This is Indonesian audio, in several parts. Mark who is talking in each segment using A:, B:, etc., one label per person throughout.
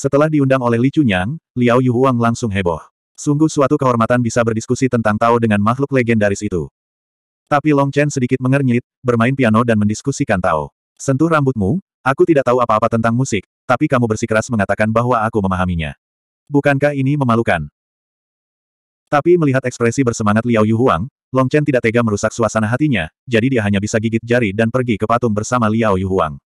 A: Setelah diundang oleh Li Chunyang, Liao Yuhuang langsung heboh. Sungguh suatu kehormatan bisa berdiskusi tentang Tao dengan makhluk legendaris itu. Tapi Long Chen sedikit mengernyit, bermain piano dan mendiskusikan Tao. Sentuh rambutmu, aku tidak tahu apa-apa tentang musik, tapi kamu bersikeras mengatakan bahwa aku memahaminya. Bukankah ini memalukan? Tapi melihat ekspresi bersemangat Liao Yuhuang, Long Chen tidak tega merusak suasana hatinya, jadi dia hanya bisa gigit jari dan pergi ke patung bersama Liao Yuhuang.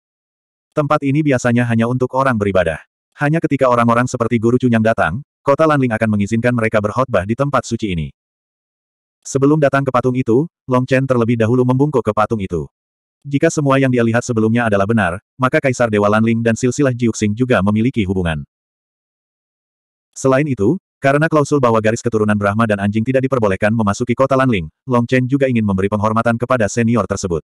A: Tempat ini biasanya hanya untuk orang beribadah. Hanya ketika orang-orang seperti Guru Cunyang datang, kota Lanling akan mengizinkan mereka berkhotbah di tempat suci ini. Sebelum datang ke patung itu, Long Chen terlebih dahulu membungkuk ke patung itu. Jika semua yang dia lihat sebelumnya adalah benar, maka Kaisar Dewa Lanling dan silsilah Jiuxing juga memiliki hubungan. Selain itu, karena klausul bahwa garis keturunan Brahma dan anjing tidak diperbolehkan memasuki kota Lanling, Long Chen juga ingin memberi penghormatan kepada senior tersebut.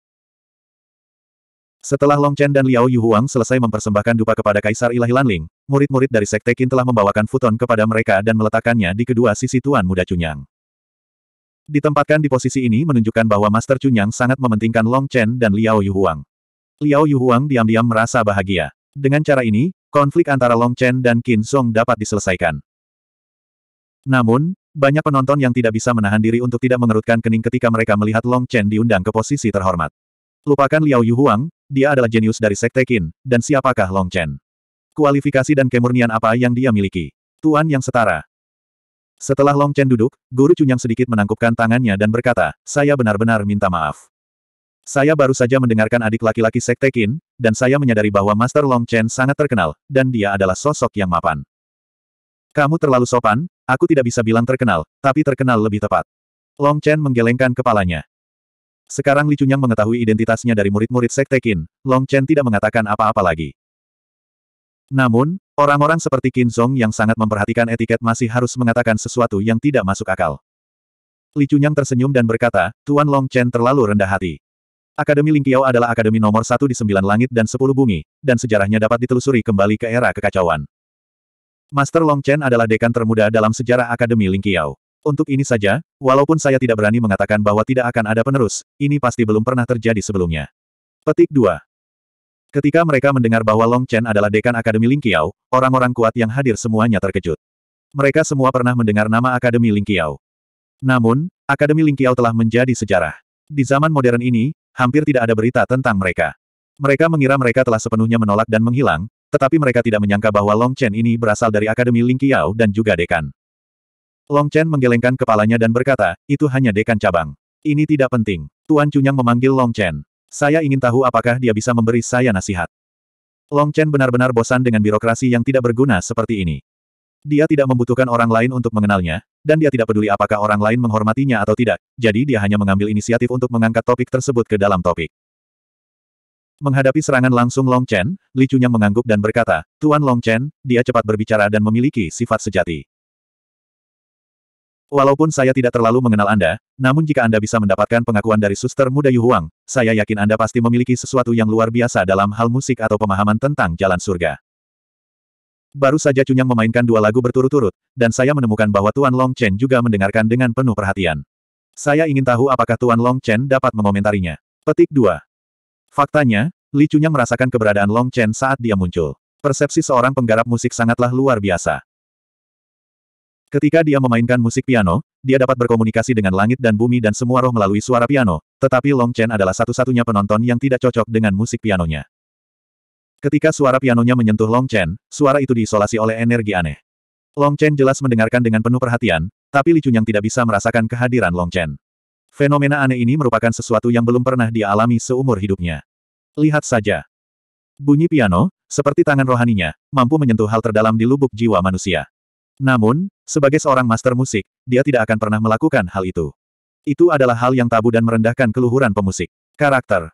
A: Setelah Long Chen dan Liao Yuhuang selesai mempersembahkan dupa kepada Kaisar Ilahi Lanling, murid-murid dari Sekte Qin telah membawakan futon kepada mereka dan meletakkannya di kedua sisi Tuan Muda Cunyang. Ditempatkan di posisi ini menunjukkan bahwa Master Cunyang sangat mementingkan Long Chen dan Liao Yuhuang. Liao Yuhuang diam-diam merasa bahagia. Dengan cara ini, konflik antara Long Chen dan Qin Song dapat diselesaikan. Namun, banyak penonton yang tidak bisa menahan diri untuk tidak mengerutkan kening ketika mereka melihat Long Chen diundang ke posisi terhormat. Lupakan Liao Yuhuang, dia adalah jenius dari Sekte Qin, dan siapakah Long Chen? Kualifikasi dan kemurnian apa yang dia miliki? Tuan yang setara. Setelah Long Chen duduk, Guru Cunyang sedikit menangkupkan tangannya dan berkata, saya benar-benar minta maaf. Saya baru saja mendengarkan adik laki-laki Sekte Qin, dan saya menyadari bahwa Master Long Chen sangat terkenal, dan dia adalah sosok yang mapan. Kamu terlalu sopan, aku tidak bisa bilang terkenal, tapi terkenal lebih tepat. Long Chen menggelengkan kepalanya. Sekarang Li Chunyang mengetahui identitasnya dari murid-murid Sekte Qin, Long Chen tidak mengatakan apa-apa lagi. Namun, orang-orang seperti Qin Zong yang sangat memperhatikan etiket masih harus mengatakan sesuatu yang tidak masuk akal. Li Chunyang tersenyum dan berkata, Tuan Long Chen terlalu rendah hati. Akademi Ling Lingqiao adalah akademi nomor satu di sembilan langit dan sepuluh bumi, dan sejarahnya dapat ditelusuri kembali ke era kekacauan. Master Long Chen adalah dekan termuda dalam sejarah Akademi Ling Lingqiao. Untuk ini saja, walaupun saya tidak berani mengatakan bahwa tidak akan ada penerus, ini pasti belum pernah terjadi sebelumnya. Petik 2. Ketika mereka mendengar bahwa Long Chen adalah dekan Akademi Lingqiao, orang-orang kuat yang hadir semuanya terkejut. Mereka semua pernah mendengar nama Akademi Lingqiao. Namun, Akademi Lingqiao telah menjadi sejarah. Di zaman modern ini, hampir tidak ada berita tentang mereka. Mereka mengira mereka telah sepenuhnya menolak dan menghilang, tetapi mereka tidak menyangka bahwa Long Chen ini berasal dari Akademi Lingqiao dan juga dekan. Long Chen menggelengkan kepalanya dan berkata, itu hanya dekan cabang. Ini tidak penting. Tuan Cunyang memanggil Long Chen. Saya ingin tahu apakah dia bisa memberi saya nasihat. Long Chen benar-benar bosan dengan birokrasi yang tidak berguna seperti ini. Dia tidak membutuhkan orang lain untuk mengenalnya, dan dia tidak peduli apakah orang lain menghormatinya atau tidak, jadi dia hanya mengambil inisiatif untuk mengangkat topik tersebut ke dalam topik. Menghadapi serangan langsung Long Chen, Li Chunyang mengangguk dan berkata, Tuan Long Chen, dia cepat berbicara dan memiliki sifat sejati. Walaupun saya tidak terlalu mengenal Anda, namun jika Anda bisa mendapatkan pengakuan dari suster muda Yu Huang, saya yakin Anda pasti memiliki sesuatu yang luar biasa dalam hal musik atau pemahaman tentang jalan surga. Baru saja Cunyang memainkan dua lagu berturut-turut, dan saya menemukan bahwa Tuan Long Chen juga mendengarkan dengan penuh perhatian. Saya ingin tahu apakah Tuan Long Chen dapat mengomentarinya. Petik 2. Faktanya, Li Cunyang merasakan keberadaan Long Chen saat dia muncul. Persepsi seorang penggarap musik sangatlah luar biasa. Ketika dia memainkan musik piano, dia dapat berkomunikasi dengan langit dan bumi dan semua roh melalui suara piano, tetapi Long Chen adalah satu-satunya penonton yang tidak cocok dengan musik pianonya. Ketika suara pianonya menyentuh Long Chen, suara itu diisolasi oleh energi aneh. Long Chen jelas mendengarkan dengan penuh perhatian, tapi Li Chunyang tidak bisa merasakan kehadiran Long Chen. Fenomena aneh ini merupakan sesuatu yang belum pernah dia alami seumur hidupnya. Lihat saja. Bunyi piano, seperti tangan rohaninya, mampu menyentuh hal terdalam di lubuk jiwa manusia. Namun, sebagai seorang master musik, dia tidak akan pernah melakukan hal itu. Itu adalah hal yang tabu dan merendahkan keluhuran pemusik. Karakter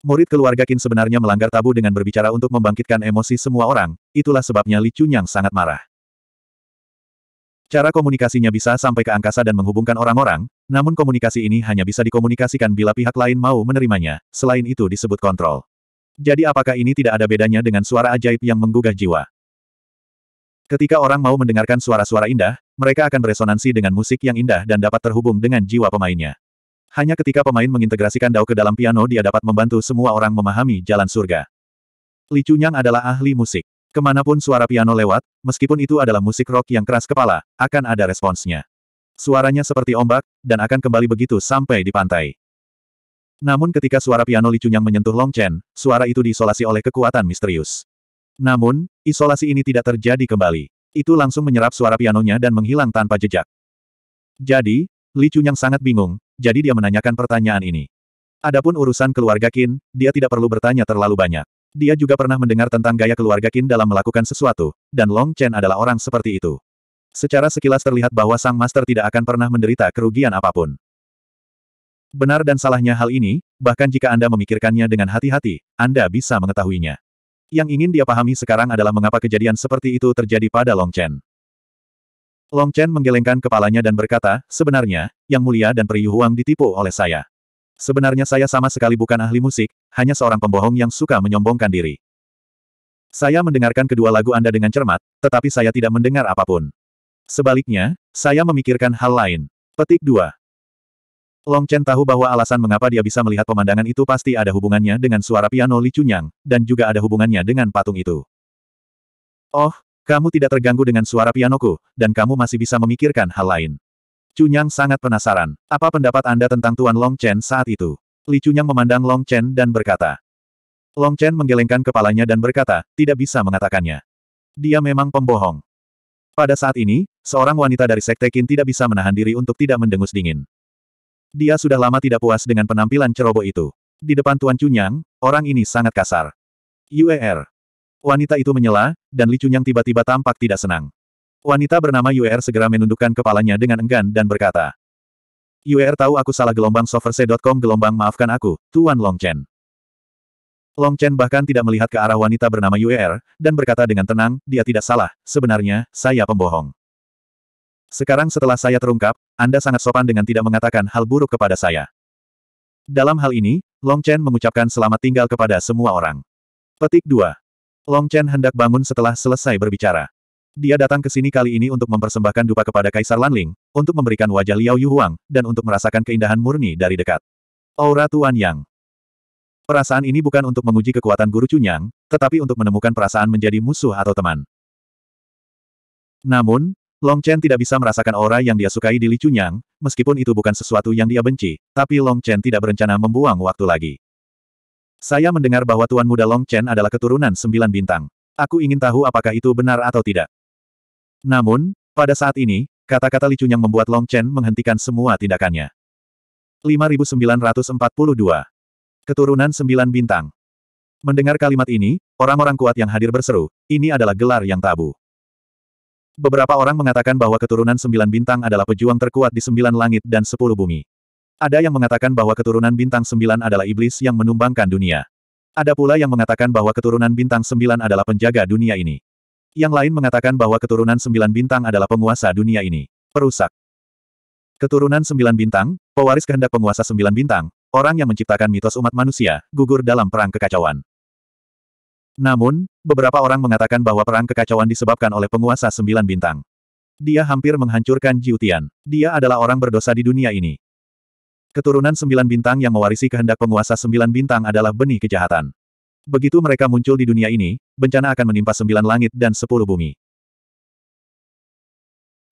A: Murid keluarga Qin sebenarnya melanggar tabu dengan berbicara untuk membangkitkan emosi semua orang, itulah sebabnya Li Chunyang sangat marah. Cara komunikasinya bisa sampai ke angkasa dan menghubungkan orang-orang, namun komunikasi ini hanya bisa dikomunikasikan bila pihak lain mau menerimanya, selain itu disebut kontrol. Jadi apakah ini tidak ada bedanya dengan suara ajaib yang menggugah jiwa? Ketika orang mau mendengarkan suara-suara indah, mereka akan beresonansi dengan musik yang indah dan dapat terhubung dengan jiwa pemainnya. Hanya ketika pemain mengintegrasikan dao ke dalam piano dia dapat membantu semua orang memahami jalan surga. Li Chunyang adalah ahli musik. Kemanapun suara piano lewat, meskipun itu adalah musik rock yang keras kepala, akan ada responsnya. Suaranya seperti ombak, dan akan kembali begitu sampai di pantai. Namun ketika suara piano Li Chunyang menyentuh Long Chen, suara itu diisolasi oleh kekuatan misterius. Namun, isolasi ini tidak terjadi kembali. Itu langsung menyerap suara pianonya dan menghilang tanpa jejak. Jadi, Li Chunyang sangat bingung, jadi dia menanyakan pertanyaan ini. Adapun urusan keluarga Qin, dia tidak perlu bertanya terlalu banyak. Dia juga pernah mendengar tentang gaya keluarga Qin dalam melakukan sesuatu, dan Long Chen adalah orang seperti itu. Secara sekilas terlihat bahwa sang master tidak akan pernah menderita kerugian apapun. Benar dan salahnya hal ini, bahkan jika Anda memikirkannya dengan hati-hati, Anda bisa mengetahuinya. Yang ingin dia pahami sekarang adalah mengapa kejadian seperti itu terjadi pada Long Chen. Long Chen menggelengkan kepalanya dan berkata, sebenarnya, Yang Mulia dan Peri Huang ditipu oleh saya. Sebenarnya saya sama sekali bukan ahli musik, hanya seorang pembohong yang suka menyombongkan diri. Saya mendengarkan kedua lagu Anda dengan cermat, tetapi saya tidak mendengar apapun. Sebaliknya, saya memikirkan hal lain. Petik 2. Long Chen tahu bahwa alasan mengapa dia bisa melihat pemandangan itu pasti ada hubungannya dengan suara piano Li Chunyang, dan juga ada hubungannya dengan patung itu. Oh, kamu tidak terganggu dengan suara pianoku, dan kamu masih bisa memikirkan hal lain. Chunyang sangat penasaran. Apa pendapat Anda tentang Tuan Long Chen saat itu? Li Chunyang memandang Long Chen dan berkata. Long Chen menggelengkan kepalanya dan berkata, tidak bisa mengatakannya. Dia memang pembohong. Pada saat ini, seorang wanita dari Sekte Qin tidak bisa menahan diri untuk tidak mendengus dingin. Dia sudah lama tidak puas dengan penampilan ceroboh itu. Di depan Tuan Cunyang, orang ini sangat kasar. UER. Wanita itu menyela, dan Li Cunyang tiba-tiba tampak tidak senang. Wanita bernama UER segera menundukkan kepalanya dengan enggan dan berkata. UER tahu aku salah gelombang soverse.com gelombang maafkan aku, Tuan Long Chen. Long Chen bahkan tidak melihat ke arah wanita bernama UER, dan berkata dengan tenang, dia tidak salah, sebenarnya, saya pembohong. Sekarang setelah saya terungkap, Anda sangat sopan dengan tidak mengatakan hal buruk kepada saya. Dalam hal ini, Long Chen mengucapkan selamat tinggal kepada semua orang. Petik 2. Long Chen hendak bangun setelah selesai berbicara. Dia datang ke sini kali ini untuk mempersembahkan dupa kepada Kaisar Lanling, untuk memberikan wajah Liao Huang dan untuk merasakan keindahan murni dari dekat. Aura Tuan Yang Perasaan ini bukan untuk menguji kekuatan guru Cunyang, tetapi untuk menemukan perasaan menjadi musuh atau teman. Namun, Long Chen tidak bisa merasakan aura yang dia sukai di Li Chunyang, meskipun itu bukan sesuatu yang dia benci, tapi Long Chen tidak berencana membuang waktu lagi. Saya mendengar bahwa Tuan Muda Long Chen adalah keturunan sembilan bintang. Aku ingin tahu apakah itu benar atau tidak. Namun, pada saat ini, kata-kata Li Chunyang membuat Long Chen menghentikan semua tindakannya. 5942. Keturunan sembilan bintang. Mendengar kalimat ini, orang-orang kuat yang hadir berseru, ini adalah gelar yang tabu. Beberapa orang mengatakan bahwa keturunan sembilan bintang adalah pejuang terkuat di sembilan langit dan sepuluh bumi. Ada yang mengatakan bahwa keturunan bintang sembilan adalah iblis yang menumbangkan dunia. Ada pula yang mengatakan bahwa keturunan bintang sembilan adalah penjaga dunia ini. Yang lain mengatakan bahwa keturunan sembilan bintang adalah penguasa dunia ini. Perusak. Keturunan sembilan bintang, pewaris kehendak penguasa sembilan bintang, orang yang menciptakan mitos umat manusia, gugur dalam perang kekacauan. Namun, beberapa orang mengatakan bahwa perang kekacauan disebabkan oleh penguasa sembilan bintang. Dia hampir menghancurkan Jiutian. Dia adalah orang berdosa di dunia ini. Keturunan sembilan bintang yang mewarisi kehendak penguasa sembilan bintang adalah benih kejahatan. Begitu mereka muncul di dunia ini, bencana akan menimpa sembilan langit dan sepuluh bumi.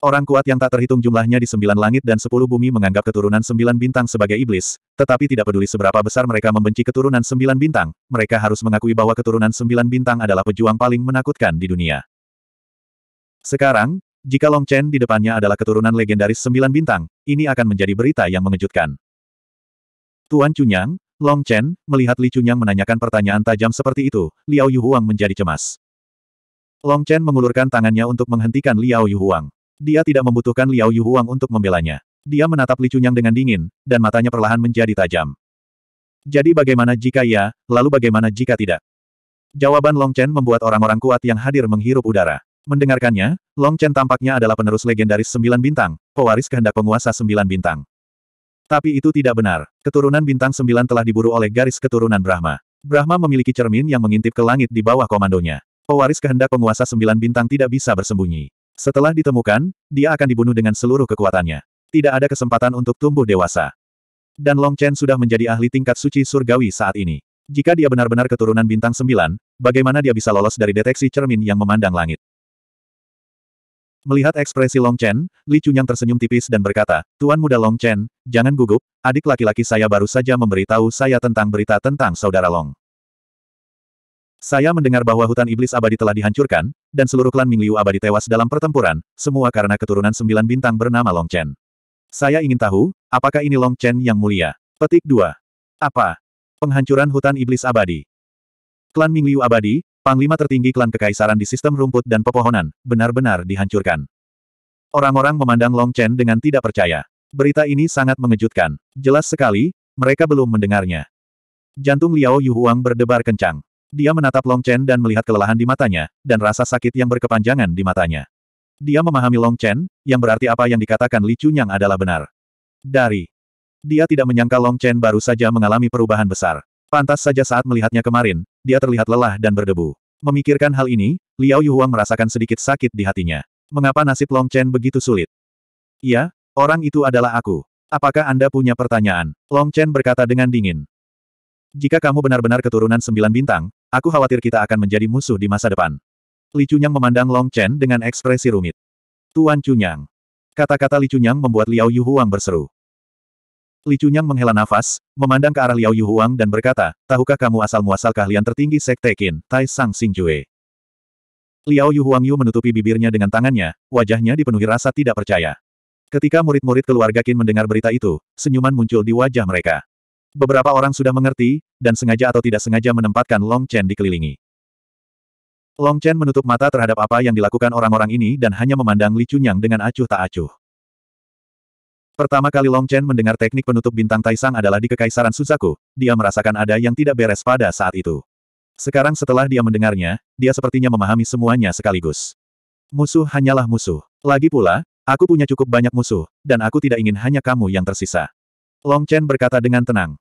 A: Orang kuat yang tak terhitung jumlahnya di sembilan langit dan sepuluh bumi menganggap keturunan sembilan bintang sebagai iblis, tetapi tidak peduli seberapa besar mereka membenci keturunan sembilan bintang, mereka harus mengakui bahwa keturunan sembilan bintang adalah pejuang paling menakutkan di dunia. Sekarang, jika Long Chen di depannya adalah keturunan legendaris sembilan bintang, ini akan menjadi berita yang mengejutkan. Tuan Cunyang, Long Chen, melihat Li Cunyang menanyakan pertanyaan tajam seperti itu, Liao Yuhuang menjadi cemas. Long Chen mengulurkan tangannya untuk menghentikan Liao Yuhuang. Dia tidak membutuhkan Liao Huang untuk membelanya. Dia menatap Li Chunyang dengan dingin, dan matanya perlahan menjadi tajam. Jadi bagaimana jika ya, lalu bagaimana jika tidak? Jawaban Long Chen membuat orang-orang kuat yang hadir menghirup udara. Mendengarkannya, Long Chen tampaknya adalah penerus legendaris sembilan bintang, pewaris kehendak penguasa sembilan bintang. Tapi itu tidak benar. Keturunan bintang sembilan telah diburu oleh garis keturunan Brahma. Brahma memiliki cermin yang mengintip ke langit di bawah komandonya. Pewaris kehendak penguasa sembilan bintang tidak bisa bersembunyi. Setelah ditemukan, dia akan dibunuh dengan seluruh kekuatannya. Tidak ada kesempatan untuk tumbuh dewasa. Dan Long Chen sudah menjadi ahli tingkat suci surgawi saat ini. Jika dia benar-benar keturunan bintang sembilan, bagaimana dia bisa lolos dari deteksi cermin yang memandang langit? Melihat ekspresi Long Chen, Li Chunyang tersenyum tipis dan berkata, Tuan muda Long Chen, jangan gugup, adik laki-laki saya baru saja memberitahu saya tentang berita tentang saudara Long. Saya mendengar bahwa hutan iblis abadi telah dihancurkan, dan seluruh klan Mingliu abadi tewas dalam pertempuran, semua karena keturunan sembilan bintang bernama Long Chen. Saya ingin tahu, apakah ini Long Chen yang mulia? Petik 2. Apa? Penghancuran hutan iblis abadi. Klan Mingliu abadi, panglima tertinggi klan kekaisaran di sistem rumput dan pepohonan, benar-benar dihancurkan. Orang-orang memandang Long Chen dengan tidak percaya. Berita ini sangat mengejutkan. Jelas sekali, mereka belum mendengarnya. Jantung Liao Yuhuang berdebar kencang. Dia menatap Long Chen dan melihat kelelahan di matanya, dan rasa sakit yang berkepanjangan di matanya. Dia memahami Long Chen, yang berarti apa yang dikatakan Li Chunyang adalah benar. Dari. Dia tidak menyangka Long Chen baru saja mengalami perubahan besar. Pantas saja saat melihatnya kemarin, dia terlihat lelah dan berdebu. Memikirkan hal ini, Liao Yuhuang merasakan sedikit sakit di hatinya. Mengapa nasib Long Chen begitu sulit? Ya, orang itu adalah aku. Apakah Anda punya pertanyaan? Long Chen berkata dengan dingin. Jika kamu benar-benar keturunan sembilan bintang, Aku khawatir kita akan menjadi musuh di masa depan. Li Chunyang memandang Long Chen dengan ekspresi rumit. Tuan Chunyang. Kata-kata Li Chunyang membuat Liao Yuhuang berseru. Li Chunyang menghela nafas, memandang ke arah Liao Yuhuang dan berkata, tahukah kamu asal-muasal keahlian tertinggi Sekte Qin, Tai Sang Xing Jue? Liao Yuhuang Yu menutupi bibirnya dengan tangannya, wajahnya dipenuhi rasa tidak percaya. Ketika murid-murid keluarga Qin mendengar berita itu, senyuman muncul di wajah mereka. Beberapa orang sudah mengerti, dan sengaja atau tidak sengaja menempatkan Long Chen dikelilingi. Long Chen menutup mata terhadap apa yang dilakukan orang-orang ini dan hanya memandang Li Chunyang dengan acuh tak acuh. Pertama kali Long Chen mendengar teknik penutup bintang Taisang adalah di Kekaisaran Suzaku, dia merasakan ada yang tidak beres pada saat itu. Sekarang setelah dia mendengarnya, dia sepertinya memahami semuanya sekaligus. Musuh hanyalah musuh. Lagi pula, aku punya cukup banyak musuh, dan aku tidak ingin hanya kamu yang tersisa. Long Chen berkata dengan tenang.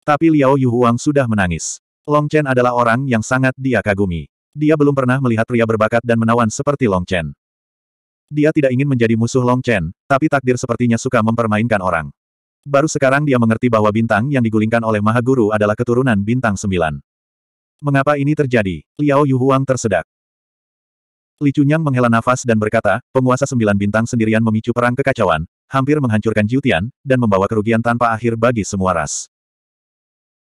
A: Tapi Liao Yuhuang sudah menangis. Long Chen adalah orang yang sangat dia kagumi. Dia belum pernah melihat pria berbakat dan menawan seperti Long Chen. Dia tidak ingin menjadi musuh Long Chen, tapi takdir sepertinya suka mempermainkan orang. Baru sekarang dia mengerti bahwa bintang yang digulingkan oleh Maha Guru adalah keturunan bintang sembilan. Mengapa ini terjadi? Liao Yuhuang tersedak. Li Chunyang menghela nafas dan berkata, penguasa sembilan bintang sendirian memicu perang kekacauan, hampir menghancurkan Jiutian, dan membawa kerugian tanpa akhir bagi semua ras.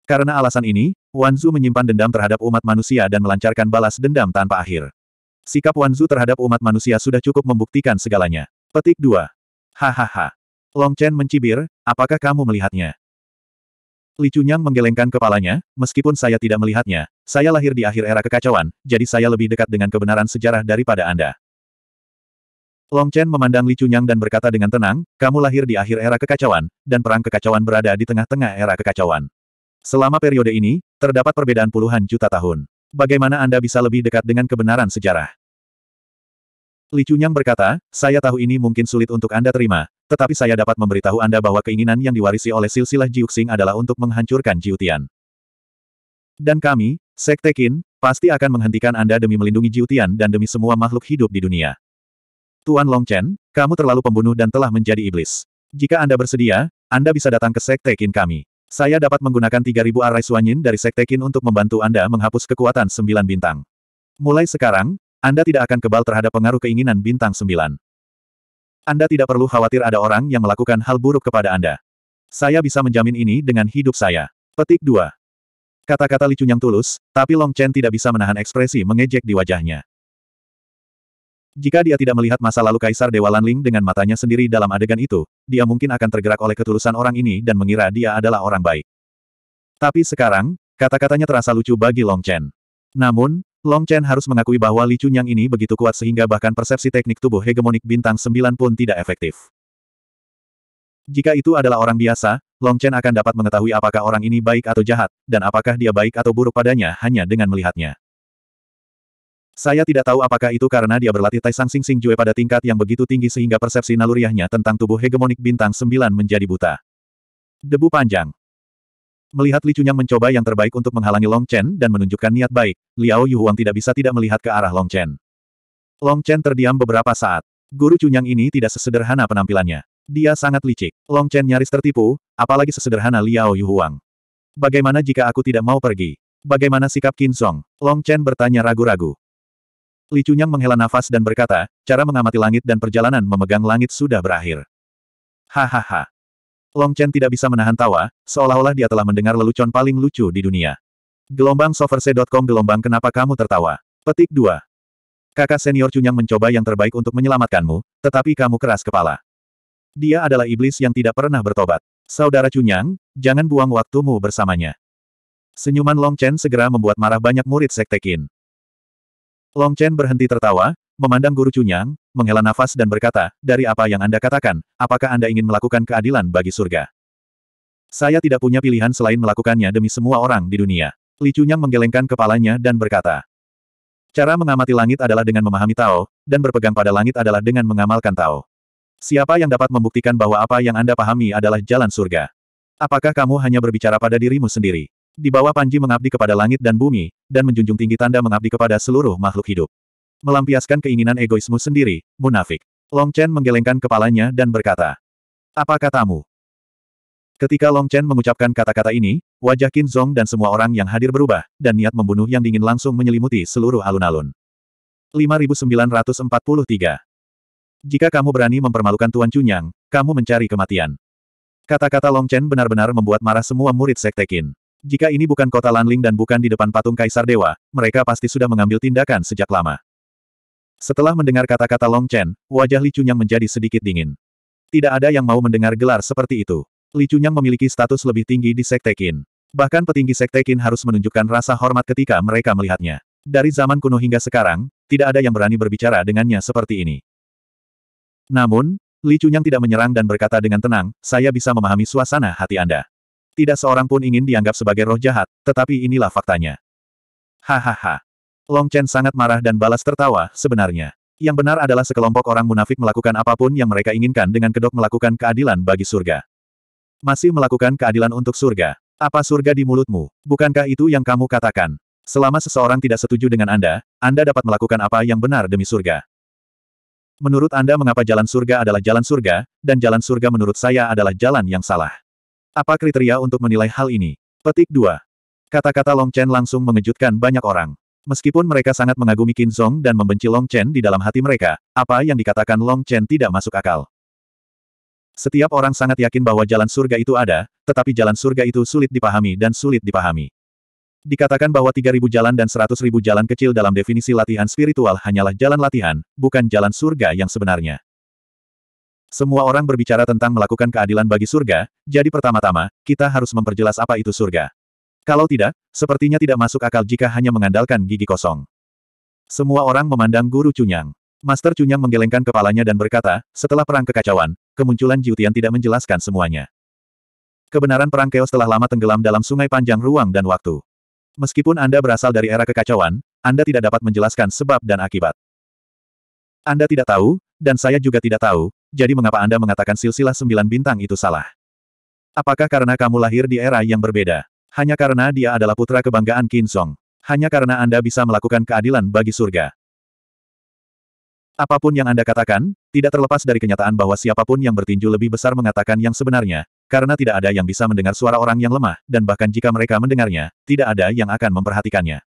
A: Karena alasan ini, Wan Zhu menyimpan dendam terhadap umat manusia dan melancarkan balas dendam tanpa akhir. Sikap Wan Zhu terhadap umat manusia sudah cukup membuktikan segalanya. Petik 2. Hahaha. Long Chen mencibir, apakah kamu melihatnya? Li Chunyang menggelengkan kepalanya, meskipun saya tidak melihatnya, saya lahir di akhir era kekacauan, jadi saya lebih dekat dengan kebenaran sejarah daripada Anda. Long Chen memandang Li Chunyang dan berkata dengan tenang, kamu lahir di akhir era kekacauan, dan perang kekacauan berada di tengah-tengah era kekacauan. Selama periode ini, terdapat perbedaan puluhan juta tahun. Bagaimana Anda bisa lebih dekat dengan kebenaran sejarah? Li Chunyang berkata, saya tahu ini mungkin sulit untuk Anda terima, tetapi saya dapat memberitahu Anda bahwa keinginan yang diwarisi oleh silsilah Jiuxing adalah untuk menghancurkan Jiutian. Dan kami, Sekte Qin, pasti akan menghentikan Anda demi melindungi Jiutian dan demi semua makhluk hidup di dunia. Tuan Long Chen, kamu terlalu pembunuh dan telah menjadi iblis. Jika Anda bersedia, Anda bisa datang ke Sekte Qin kami. Saya dapat menggunakan 3000 arai suanyin dari Sekte Qin untuk membantu Anda menghapus kekuatan sembilan bintang. Mulai sekarang, Anda tidak akan kebal terhadap pengaruh keinginan bintang sembilan. Anda tidak perlu khawatir ada orang yang melakukan hal buruk kepada Anda. Saya bisa menjamin ini dengan hidup saya. Petik 2. Kata-kata Li yang tulus, tapi Long Chen tidak bisa menahan ekspresi mengejek di wajahnya. Jika dia tidak melihat masa lalu Kaisar Dewa Lanling dengan matanya sendiri dalam adegan itu, dia mungkin akan tergerak oleh ketulusan orang ini dan mengira dia adalah orang baik. Tapi sekarang, kata-katanya terasa lucu bagi Long Chen. Namun, Long Chen harus mengakui bahwa Li Chunyang ini begitu kuat sehingga bahkan persepsi teknik tubuh hegemonik bintang 9 pun tidak efektif. Jika itu adalah orang biasa, Long Chen akan dapat mengetahui apakah orang ini baik atau jahat, dan apakah dia baik atau buruk padanya hanya dengan melihatnya. Saya tidak tahu apakah itu karena dia berlatih Tai Sang Sing Sing Jue pada tingkat yang begitu tinggi sehingga persepsi naluriahnya tentang tubuh hegemonik bintang sembilan menjadi buta. Debu panjang. Melihat Li Chunyang mencoba yang terbaik untuk menghalangi Long Chen dan menunjukkan niat baik, Liao Yuhuang tidak bisa tidak melihat ke arah Long Chen. Long Chen terdiam beberapa saat. Guru Chunyang ini tidak sesederhana penampilannya. Dia sangat licik. Long Chen nyaris tertipu, apalagi sesederhana Liao Yuhuang. Bagaimana jika aku tidak mau pergi? Bagaimana sikap Qin Song? Long Chen bertanya ragu-ragu. Li Chunyang menghela nafas dan berkata, cara mengamati langit dan perjalanan memegang langit sudah berakhir. Hahaha. Long Chen tidak bisa menahan tawa, seolah-olah dia telah mendengar lelucon paling lucu di dunia. Gelombang soverse.com Gelombang kenapa kamu tertawa? Petik 2. Kakak senior Chunyang mencoba yang terbaik untuk menyelamatkanmu, tetapi kamu keras kepala. Dia adalah iblis yang tidak pernah bertobat. Saudara Chunyang, jangan buang waktumu bersamanya. Senyuman Long Chen segera membuat marah banyak murid sekte Qin. Long Chen berhenti tertawa, memandang guru Cunyang, menghela nafas dan berkata, dari apa yang Anda katakan, apakah Anda ingin melakukan keadilan bagi surga? Saya tidak punya pilihan selain melakukannya demi semua orang di dunia. Li Cunyang menggelengkan kepalanya dan berkata, Cara mengamati langit adalah dengan memahami Tao, dan berpegang pada langit adalah dengan mengamalkan Tao. Siapa yang dapat membuktikan bahwa apa yang Anda pahami adalah jalan surga? Apakah kamu hanya berbicara pada dirimu sendiri? Di bawah Panji mengabdi kepada langit dan bumi, dan menjunjung tinggi tanda mengabdi kepada seluruh makhluk hidup. Melampiaskan keinginan egoismu sendiri, munafik. Long Chen menggelengkan kepalanya dan berkata, Apa katamu? Ketika Long Chen mengucapkan kata-kata ini, wajah Qin Zong dan semua orang yang hadir berubah, dan niat membunuh yang dingin langsung menyelimuti seluruh alun-alun. 5943 Jika kamu berani mempermalukan Tuan Cunyang, kamu mencari kematian. Kata-kata Long Chen benar-benar membuat marah semua murid Sekte Qin. Jika ini bukan kota Lanling dan bukan di depan patung Kaisar Dewa, mereka pasti sudah mengambil tindakan sejak lama. Setelah mendengar kata-kata Long Chen, wajah Li Chunyang menjadi sedikit dingin. Tidak ada yang mau mendengar gelar seperti itu. Li Chunyang memiliki status lebih tinggi di Sekte Qin. Bahkan petinggi Sekte Qin harus menunjukkan rasa hormat ketika mereka melihatnya. Dari zaman kuno hingga sekarang, tidak ada yang berani berbicara dengannya seperti ini. Namun, Li Chunyang tidak menyerang dan berkata dengan tenang, saya bisa memahami suasana hati Anda. Tidak seorang pun ingin dianggap sebagai roh jahat, tetapi inilah faktanya. Hahaha. Long Chen sangat marah dan balas tertawa, sebenarnya. Yang benar adalah sekelompok orang munafik melakukan apapun yang mereka inginkan dengan kedok melakukan keadilan bagi surga. Masih melakukan keadilan untuk surga. Apa surga di mulutmu? Bukankah itu yang kamu katakan? Selama seseorang tidak setuju dengan Anda, Anda dapat melakukan apa yang benar demi surga. Menurut Anda mengapa jalan surga adalah jalan surga, dan jalan surga menurut saya adalah jalan yang salah. Apa kriteria untuk menilai hal ini? Petik 2. Kata-kata Long Chen langsung mengejutkan banyak orang. Meskipun mereka sangat mengagumi Qin Zong dan membenci Long Chen di dalam hati mereka, apa yang dikatakan Long Chen tidak masuk akal. Setiap orang sangat yakin bahwa jalan surga itu ada, tetapi jalan surga itu sulit dipahami dan sulit dipahami. Dikatakan bahwa 3.000 jalan dan 100.000 jalan kecil dalam definisi latihan spiritual hanyalah jalan latihan, bukan jalan surga yang sebenarnya. Semua orang berbicara tentang melakukan keadilan bagi surga, jadi pertama-tama, kita harus memperjelas apa itu surga. Kalau tidak, sepertinya tidak masuk akal jika hanya mengandalkan gigi kosong. Semua orang memandang guru Cunyang. Master Cunyang menggelengkan kepalanya dan berkata, setelah perang kekacauan, kemunculan Jiutian tidak menjelaskan semuanya. Kebenaran perang Chaos telah lama tenggelam dalam sungai panjang ruang dan waktu. Meskipun Anda berasal dari era kekacauan, Anda tidak dapat menjelaskan sebab dan akibat. Anda tidak tahu, dan saya juga tidak tahu, jadi mengapa Anda mengatakan silsilah sembilan bintang itu salah? Apakah karena kamu lahir di era yang berbeda? Hanya karena dia adalah putra kebanggaan Qin Song. Hanya karena Anda bisa melakukan keadilan bagi surga. Apapun yang Anda katakan, tidak terlepas dari kenyataan bahwa siapapun yang bertinju lebih besar mengatakan yang sebenarnya, karena tidak ada yang bisa mendengar suara orang yang lemah, dan bahkan jika mereka mendengarnya, tidak ada yang akan memperhatikannya.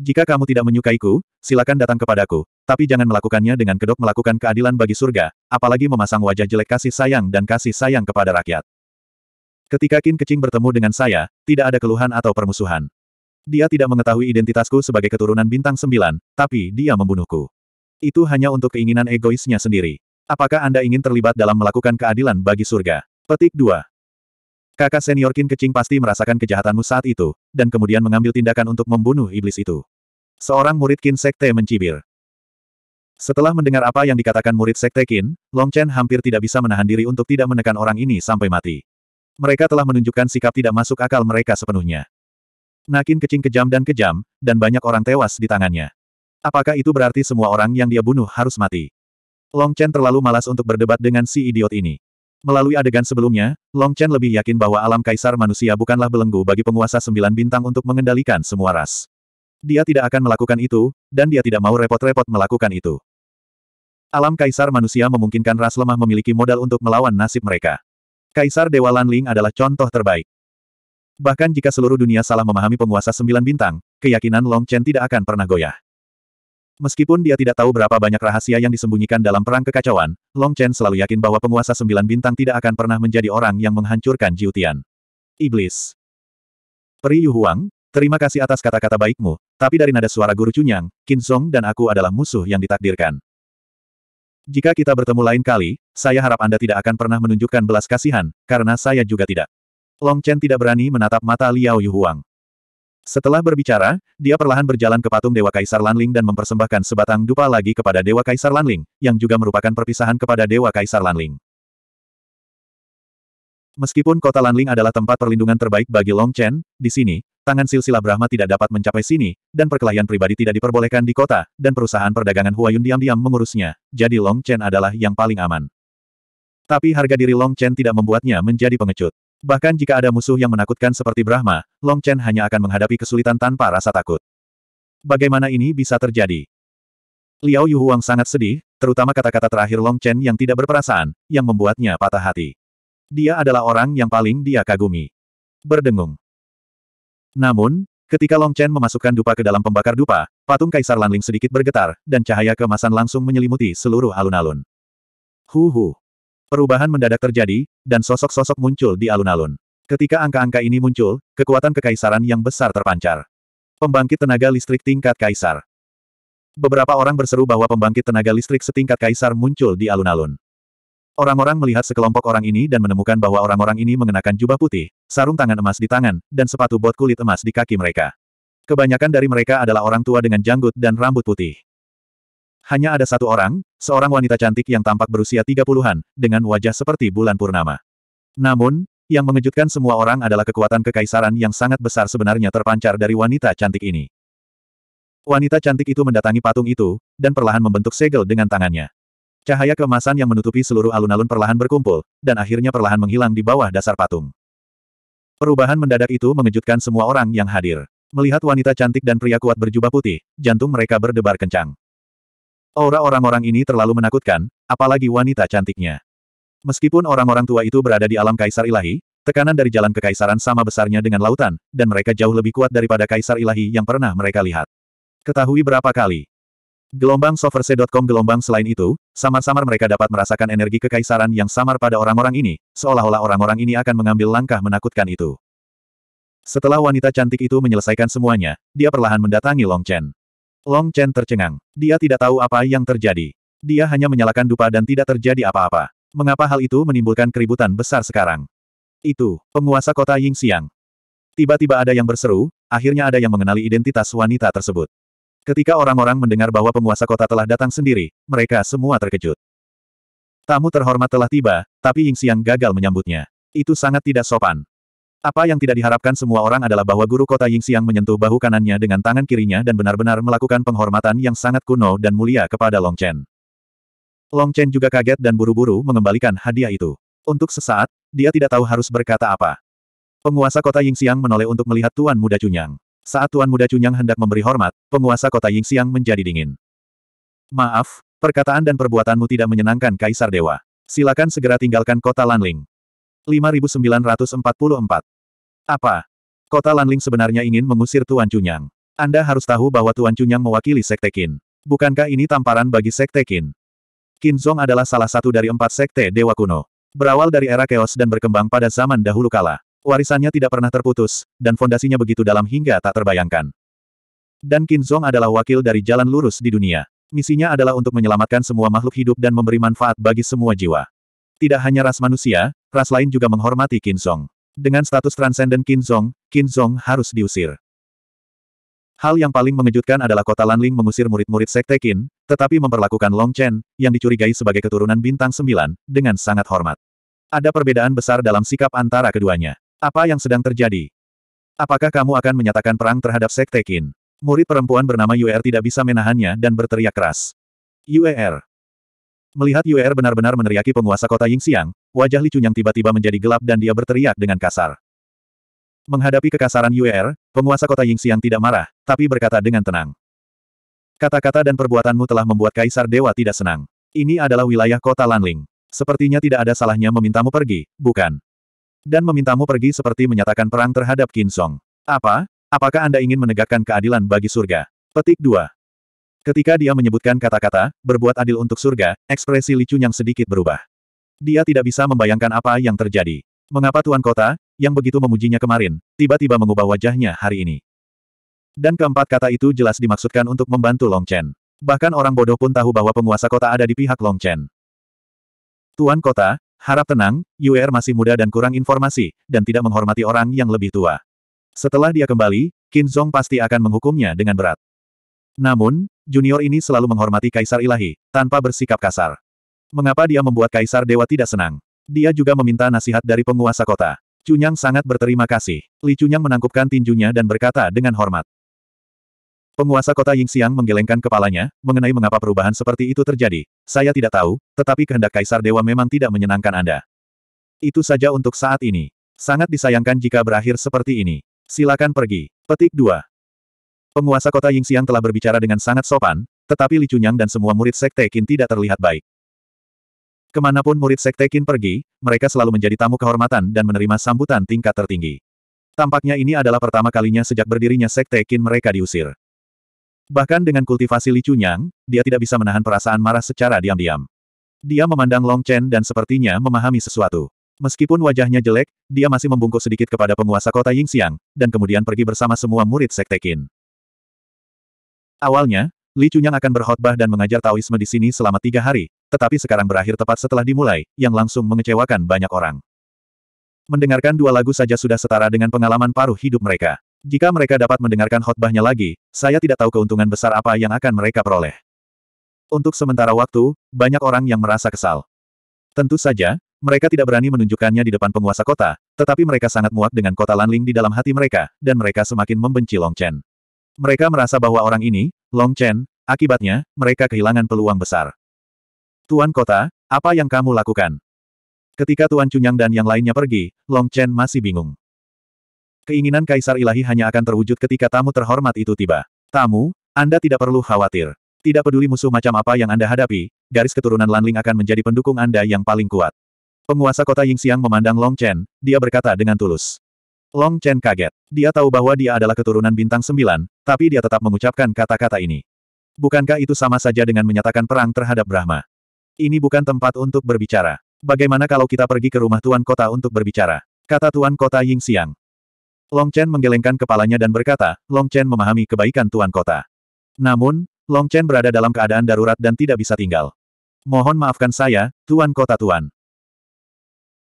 A: Jika kamu tidak menyukaiku, silakan datang kepadaku, tapi jangan melakukannya dengan kedok melakukan keadilan bagi surga, apalagi memasang wajah jelek kasih sayang dan kasih sayang kepada rakyat. Ketika Kin Kecing bertemu dengan saya, tidak ada keluhan atau permusuhan. Dia tidak mengetahui identitasku sebagai keturunan bintang sembilan, tapi dia membunuhku. Itu hanya untuk keinginan egoisnya sendiri. Apakah Anda ingin terlibat dalam melakukan keadilan bagi surga? Petik 2. Kakak senior Kin Kecing pasti merasakan kejahatanmu saat itu, dan kemudian mengambil tindakan untuk membunuh iblis itu. Seorang murid Qin Sekte mencibir. Setelah mendengar apa yang dikatakan murid Sekte Qin, Long Chen hampir tidak bisa menahan diri untuk tidak menekan orang ini sampai mati. Mereka telah menunjukkan sikap tidak masuk akal mereka sepenuhnya. Nakin kecing kejam dan kejam, dan banyak orang tewas di tangannya. Apakah itu berarti semua orang yang dia bunuh harus mati? Long Chen terlalu malas untuk berdebat dengan si idiot ini. Melalui adegan sebelumnya, Long Chen lebih yakin bahwa alam kaisar manusia bukanlah belenggu bagi penguasa sembilan bintang untuk mengendalikan semua ras. Dia tidak akan melakukan itu, dan dia tidak mau repot-repot melakukan itu. Alam kaisar manusia memungkinkan ras lemah memiliki modal untuk melawan nasib mereka. Kaisar Dewa Lanling adalah contoh terbaik. Bahkan jika seluruh dunia salah memahami penguasa sembilan bintang, keyakinan Long Chen tidak akan pernah goyah. Meskipun dia tidak tahu berapa banyak rahasia yang disembunyikan dalam perang kekacauan, Long Chen selalu yakin bahwa penguasa sembilan bintang tidak akan pernah menjadi orang yang menghancurkan Jiutian. Iblis. Peri Yu Huang, Terima kasih atas kata-kata baikmu, tapi dari nada suara guru Cunyang, Qin Song dan aku adalah musuh yang ditakdirkan. Jika kita bertemu lain kali, saya harap Anda tidak akan pernah menunjukkan belas kasihan, karena saya juga tidak. Long Chen tidak berani menatap mata Liao Yuhuang. Setelah berbicara, dia perlahan berjalan ke patung Dewa Kaisar Lanling dan mempersembahkan sebatang dupa lagi kepada Dewa Kaisar Lanling, yang juga merupakan perpisahan kepada Dewa Kaisar Lanling. Meskipun kota Lanling adalah tempat perlindungan terbaik bagi Long Chen, di sini, tangan silsilah Brahma tidak dapat mencapai sini, dan perkelahian pribadi tidak diperbolehkan di kota, dan perusahaan perdagangan Huayun diam-diam mengurusnya, jadi Long Chen adalah yang paling aman. Tapi harga diri Long Chen tidak membuatnya menjadi pengecut. Bahkan jika ada musuh yang menakutkan seperti Brahma, Long Chen hanya akan menghadapi kesulitan tanpa rasa takut. Bagaimana ini bisa terjadi? Liao Yuhuang sangat sedih, terutama kata-kata terakhir Long Chen yang tidak berperasaan, yang membuatnya patah hati. Dia adalah orang yang paling dia kagumi. Berdengung. Namun, ketika Long Chen memasukkan dupa ke dalam pembakar dupa, patung Kaisar Lanling sedikit bergetar, dan cahaya kemasan langsung menyelimuti seluruh alun-alun. Huhu. Perubahan mendadak terjadi, dan sosok-sosok muncul di alun-alun. Ketika angka-angka ini muncul, kekuatan kekaisaran yang besar terpancar. Pembangkit tenaga listrik tingkat kaisar. Beberapa orang berseru bahwa pembangkit tenaga listrik setingkat kaisar muncul di alun-alun. Orang-orang melihat sekelompok orang ini dan menemukan bahwa orang-orang ini mengenakan jubah putih, sarung tangan emas di tangan, dan sepatu bot kulit emas di kaki mereka. Kebanyakan dari mereka adalah orang tua dengan janggut dan rambut putih. Hanya ada satu orang, seorang wanita cantik yang tampak berusia 30-an, dengan wajah seperti bulan purnama. Namun, yang mengejutkan semua orang adalah kekuatan kekaisaran yang sangat besar sebenarnya terpancar dari wanita cantik ini. Wanita cantik itu mendatangi patung itu, dan perlahan membentuk segel dengan tangannya. Cahaya kemasan yang menutupi seluruh alun-alun perlahan berkumpul, dan akhirnya perlahan menghilang di bawah dasar patung. Perubahan mendadak itu mengejutkan semua orang yang hadir. Melihat wanita cantik dan pria kuat berjubah putih, jantung mereka berdebar kencang. Aura orang-orang ini terlalu menakutkan, apalagi wanita cantiknya. Meskipun orang-orang tua itu berada di alam kaisar ilahi, tekanan dari jalan kekaisaran sama besarnya dengan lautan, dan mereka jauh lebih kuat daripada kaisar ilahi yang pernah mereka lihat. Ketahui berapa kali, Gelombang Soverse.com Gelombang selain itu, samar-samar mereka dapat merasakan energi kekaisaran yang samar pada orang-orang ini, seolah-olah orang-orang ini akan mengambil langkah menakutkan itu. Setelah wanita cantik itu menyelesaikan semuanya, dia perlahan mendatangi Long Chen. Long Chen tercengang. Dia tidak tahu apa yang terjadi. Dia hanya menyalakan dupa dan tidak terjadi apa-apa. Mengapa hal itu menimbulkan keributan besar sekarang? Itu, penguasa kota Ying Yingxiang. Tiba-tiba ada yang berseru, akhirnya ada yang mengenali identitas wanita tersebut. Ketika orang-orang mendengar bahwa penguasa kota telah datang sendiri, mereka semua terkejut. Tamu terhormat telah tiba, tapi Ying Xiang gagal menyambutnya. Itu sangat tidak sopan. Apa yang tidak diharapkan semua orang adalah bahwa guru kota Ying Xiang menyentuh bahu kanannya dengan tangan kirinya dan benar-benar melakukan penghormatan yang sangat kuno dan mulia kepada Long Chen. Long Chen juga kaget dan buru-buru mengembalikan hadiah itu. Untuk sesaat, dia tidak tahu harus berkata apa. Penguasa kota Ying Xiang menoleh untuk melihat Tuan Muda Junyang. Saat Tuan Muda Cunyang hendak memberi hormat, penguasa kota Yingxiang menjadi dingin. Maaf, perkataan dan perbuatanmu tidak menyenangkan Kaisar Dewa. Silakan segera tinggalkan kota Lanling. 5944. Apa? Kota Lanling sebenarnya ingin mengusir Tuan Cunyang. Anda harus tahu bahwa Tuan Cunyang mewakili Sekte Qin. Bukankah ini tamparan bagi Sekte Qin? Qin Zong adalah salah satu dari empat Sekte Dewa Kuno. Berawal dari era Chaos dan berkembang pada zaman dahulu kala. Warisannya tidak pernah terputus, dan fondasinya begitu dalam hingga tak terbayangkan. Dan Kinzong adalah wakil dari jalan lurus di dunia. Misinya adalah untuk menyelamatkan semua makhluk hidup dan memberi manfaat bagi semua jiwa. Tidak hanya ras manusia, ras lain juga menghormati Kinzong. Dengan status Transcendent Qin Kinzong harus diusir. Hal yang paling mengejutkan adalah kota Lanling mengusir murid-murid Sekte Qin, tetapi memperlakukan Long Chen, yang dicurigai sebagai keturunan bintang sembilan, dengan sangat hormat. Ada perbedaan besar dalam sikap antara keduanya. Apa yang sedang terjadi? Apakah kamu akan menyatakan perang terhadap Sekte Qin? Murid perempuan bernama Yuer tidak bisa menahannya dan berteriak keras. Yuer Melihat Yuer benar-benar meneriaki penguasa kota Yingxiang, wajah Li Chunyang tiba-tiba menjadi gelap dan dia berteriak dengan kasar. Menghadapi kekasaran Yuer, penguasa kota Yingxiang tidak marah, tapi berkata dengan tenang. Kata-kata dan perbuatanmu telah membuat Kaisar Dewa tidak senang. Ini adalah wilayah kota Lanling. Sepertinya tidak ada salahnya memintamu pergi, bukan? Dan memintamu pergi seperti menyatakan perang terhadap Qin Song. Apa? Apakah Anda ingin menegakkan keadilan bagi surga? Petik 2. Ketika dia menyebutkan kata-kata, berbuat adil untuk surga, ekspresi licu yang sedikit berubah. Dia tidak bisa membayangkan apa yang terjadi. Mengapa Tuan Kota, yang begitu memujinya kemarin, tiba-tiba mengubah wajahnya hari ini? Dan keempat kata itu jelas dimaksudkan untuk membantu Long Chen. Bahkan orang bodoh pun tahu bahwa penguasa kota ada di pihak Long Chen. Tuan Kota, Harap tenang, UR er masih muda dan kurang informasi, dan tidak menghormati orang yang lebih tua. Setelah dia kembali, Qin Zhong pasti akan menghukumnya dengan berat. Namun, junior ini selalu menghormati Kaisar Ilahi, tanpa bersikap kasar. Mengapa dia membuat Kaisar Dewa tidak senang? Dia juga meminta nasihat dari penguasa kota. Cunyang sangat berterima kasih. Li Cunyang menangkupkan tinjunya dan berkata dengan hormat. Penguasa kota Yingxiang menggelengkan kepalanya, mengenai mengapa perubahan seperti itu terjadi. Saya tidak tahu, tetapi kehendak Kaisar Dewa memang tidak menyenangkan Anda. Itu saja untuk saat ini. Sangat disayangkan jika berakhir seperti ini. Silakan pergi. Petik 2. Penguasa kota Yingxiang telah berbicara dengan sangat sopan, tetapi Li Chunyang dan semua murid Sekte Qin tidak terlihat baik. Kemanapun murid Sekte Qin pergi, mereka selalu menjadi tamu kehormatan dan menerima sambutan tingkat tertinggi. Tampaknya ini adalah pertama kalinya sejak berdirinya Sekte Qin mereka diusir. Bahkan dengan kultivasi Li Chunyang, dia tidak bisa menahan perasaan marah secara diam-diam. Dia memandang Long Chen dan sepertinya memahami sesuatu. Meskipun wajahnya jelek, dia masih membungkuk sedikit kepada penguasa kota Yingxiang, dan kemudian pergi bersama semua murid Sekte Qin. Awalnya, Li Chunyang akan berkhotbah dan mengajar Taoisme di sini selama tiga hari, tetapi sekarang berakhir tepat setelah dimulai, yang langsung mengecewakan banyak orang. Mendengarkan dua lagu saja sudah setara dengan pengalaman paruh hidup mereka. Jika mereka dapat mendengarkan khotbahnya lagi, saya tidak tahu keuntungan besar apa yang akan mereka peroleh. Untuk sementara waktu, banyak orang yang merasa kesal. Tentu saja, mereka tidak berani menunjukkannya di depan penguasa kota, tetapi mereka sangat muak dengan kota Lanling di dalam hati mereka, dan mereka semakin membenci Long Chen. Mereka merasa bahwa orang ini, Long Chen, akibatnya, mereka kehilangan peluang besar. Tuan kota, apa yang kamu lakukan? Ketika Tuan Cunyang dan yang lainnya pergi, Long Chen masih bingung. Keinginan Kaisar Ilahi hanya akan terwujud ketika tamu terhormat itu tiba. Tamu, Anda tidak perlu khawatir. Tidak peduli musuh macam apa yang Anda hadapi, garis keturunan Lanling akan menjadi pendukung Anda yang paling kuat. Penguasa kota Yingxiang memandang Long Chen, dia berkata dengan tulus. Long Chen kaget. Dia tahu bahwa dia adalah keturunan bintang sembilan, tapi dia tetap mengucapkan kata-kata ini. Bukankah itu sama saja dengan menyatakan perang terhadap Brahma? Ini bukan tempat untuk berbicara. Bagaimana kalau kita pergi ke rumah Tuan Kota untuk berbicara? Kata Tuan Kota Ying Yingxiang. Long Chen menggelengkan kepalanya dan berkata, Long Chen memahami kebaikan Tuan Kota. Namun, Long Chen berada dalam keadaan darurat dan tidak bisa tinggal. Mohon maafkan saya, Tuan Kota Tuan.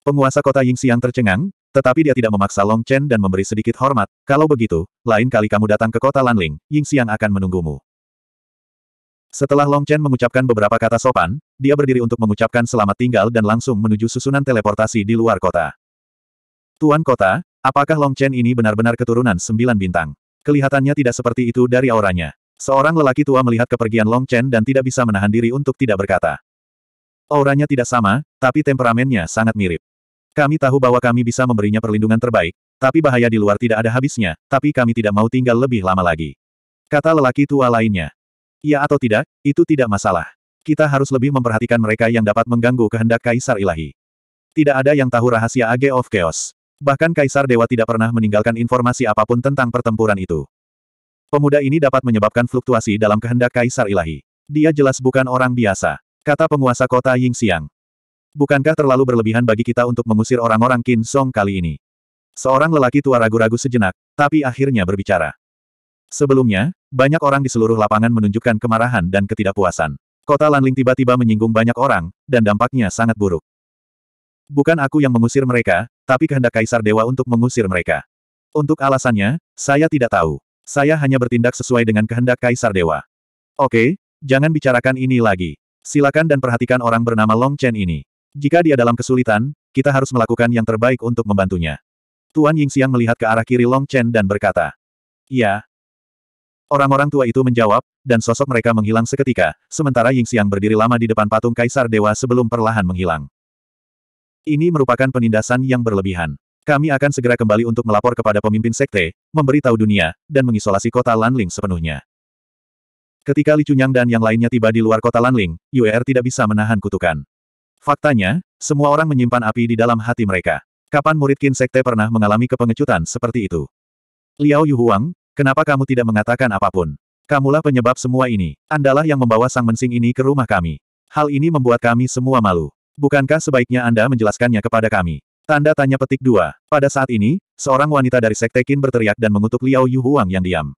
A: Penguasa kota Yingxiang tercengang, tetapi dia tidak memaksa Long Chen dan memberi sedikit hormat, kalau begitu, lain kali kamu datang ke kota Lanling, Yingxiang akan menunggumu. Setelah Long Chen mengucapkan beberapa kata sopan, dia berdiri untuk mengucapkan selamat tinggal dan langsung menuju susunan teleportasi di luar kota. Tuan kota, Apakah Long Chen ini benar-benar keturunan sembilan bintang? Kelihatannya tidak seperti itu dari auranya. Seorang lelaki tua melihat kepergian Long Chen dan tidak bisa menahan diri untuk tidak berkata. Auranya tidak sama, tapi temperamennya sangat mirip. Kami tahu bahwa kami bisa memberinya perlindungan terbaik, tapi bahaya di luar tidak ada habisnya, tapi kami tidak mau tinggal lebih lama lagi. Kata lelaki tua lainnya. Ya atau tidak, itu tidak masalah. Kita harus lebih memperhatikan mereka yang dapat mengganggu kehendak Kaisar Ilahi. Tidak ada yang tahu rahasia Age of Chaos. Bahkan Kaisar Dewa tidak pernah meninggalkan informasi apapun tentang pertempuran itu. Pemuda ini dapat menyebabkan fluktuasi dalam kehendak Kaisar Ilahi. Dia jelas bukan orang biasa, kata penguasa kota Ying Xiang. Bukankah terlalu berlebihan bagi kita untuk mengusir orang-orang Qin Song kali ini? Seorang lelaki tua ragu-ragu sejenak, tapi akhirnya berbicara. Sebelumnya, banyak orang di seluruh lapangan menunjukkan kemarahan dan ketidakpuasan. Kota Lanling tiba-tiba menyinggung banyak orang, dan dampaknya sangat buruk. Bukan aku yang mengusir mereka, tapi kehendak Kaisar Dewa untuk mengusir mereka. Untuk alasannya, saya tidak tahu. Saya hanya bertindak sesuai dengan kehendak Kaisar Dewa. Oke, jangan bicarakan ini lagi. Silakan dan perhatikan orang bernama Long Chen ini. Jika dia dalam kesulitan, kita harus melakukan yang terbaik untuk membantunya. Tuan Ying Xiang melihat ke arah kiri Long Chen dan berkata, "Ya." Orang-orang tua itu menjawab, dan sosok mereka menghilang seketika, sementara Ying Xiang berdiri lama di depan patung Kaisar Dewa sebelum perlahan menghilang. Ini merupakan penindasan yang berlebihan. Kami akan segera kembali untuk melapor kepada pemimpin sekte, memberitahu dunia, dan mengisolasi kota Lanling sepenuhnya. Ketika Li Chunyang dan yang lainnya tiba di luar kota Lanling, UER tidak bisa menahan kutukan. Faktanya, semua orang menyimpan api di dalam hati mereka. Kapan murid Qin Sekte pernah mengalami kepengecutan seperti itu? Liao Yuhuang, kenapa kamu tidak mengatakan apapun? Kamulah penyebab semua ini. Andalah yang membawa sang mensing ini ke rumah kami. Hal ini membuat kami semua malu. Bukankah sebaiknya Anda menjelaskannya kepada kami? Tanda tanya petik dua. Pada saat ini, seorang wanita dari Sekte Qin berteriak dan mengutuk Liao Yuhuang yang diam.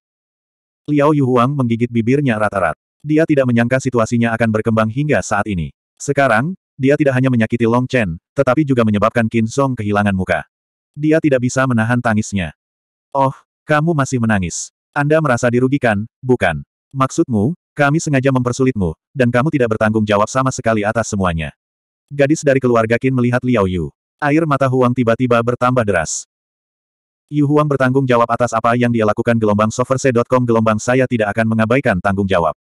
A: Liao Yuhuang menggigit bibirnya rata-rat. Dia tidak menyangka situasinya akan berkembang hingga saat ini. Sekarang, dia tidak hanya menyakiti Long Chen, tetapi juga menyebabkan Qin Song kehilangan muka. Dia tidak bisa menahan tangisnya. Oh, kamu masih menangis. Anda merasa dirugikan, bukan? Maksudmu, kami sengaja mempersulitmu, dan kamu tidak bertanggung jawab sama sekali atas semuanya. Gadis dari keluarga Qin melihat Liao Yu. Air mata Huang tiba-tiba bertambah deras. Yu Huang bertanggung jawab atas apa yang dia lakukan gelombang soverse.com gelombang saya tidak akan mengabaikan tanggung jawab.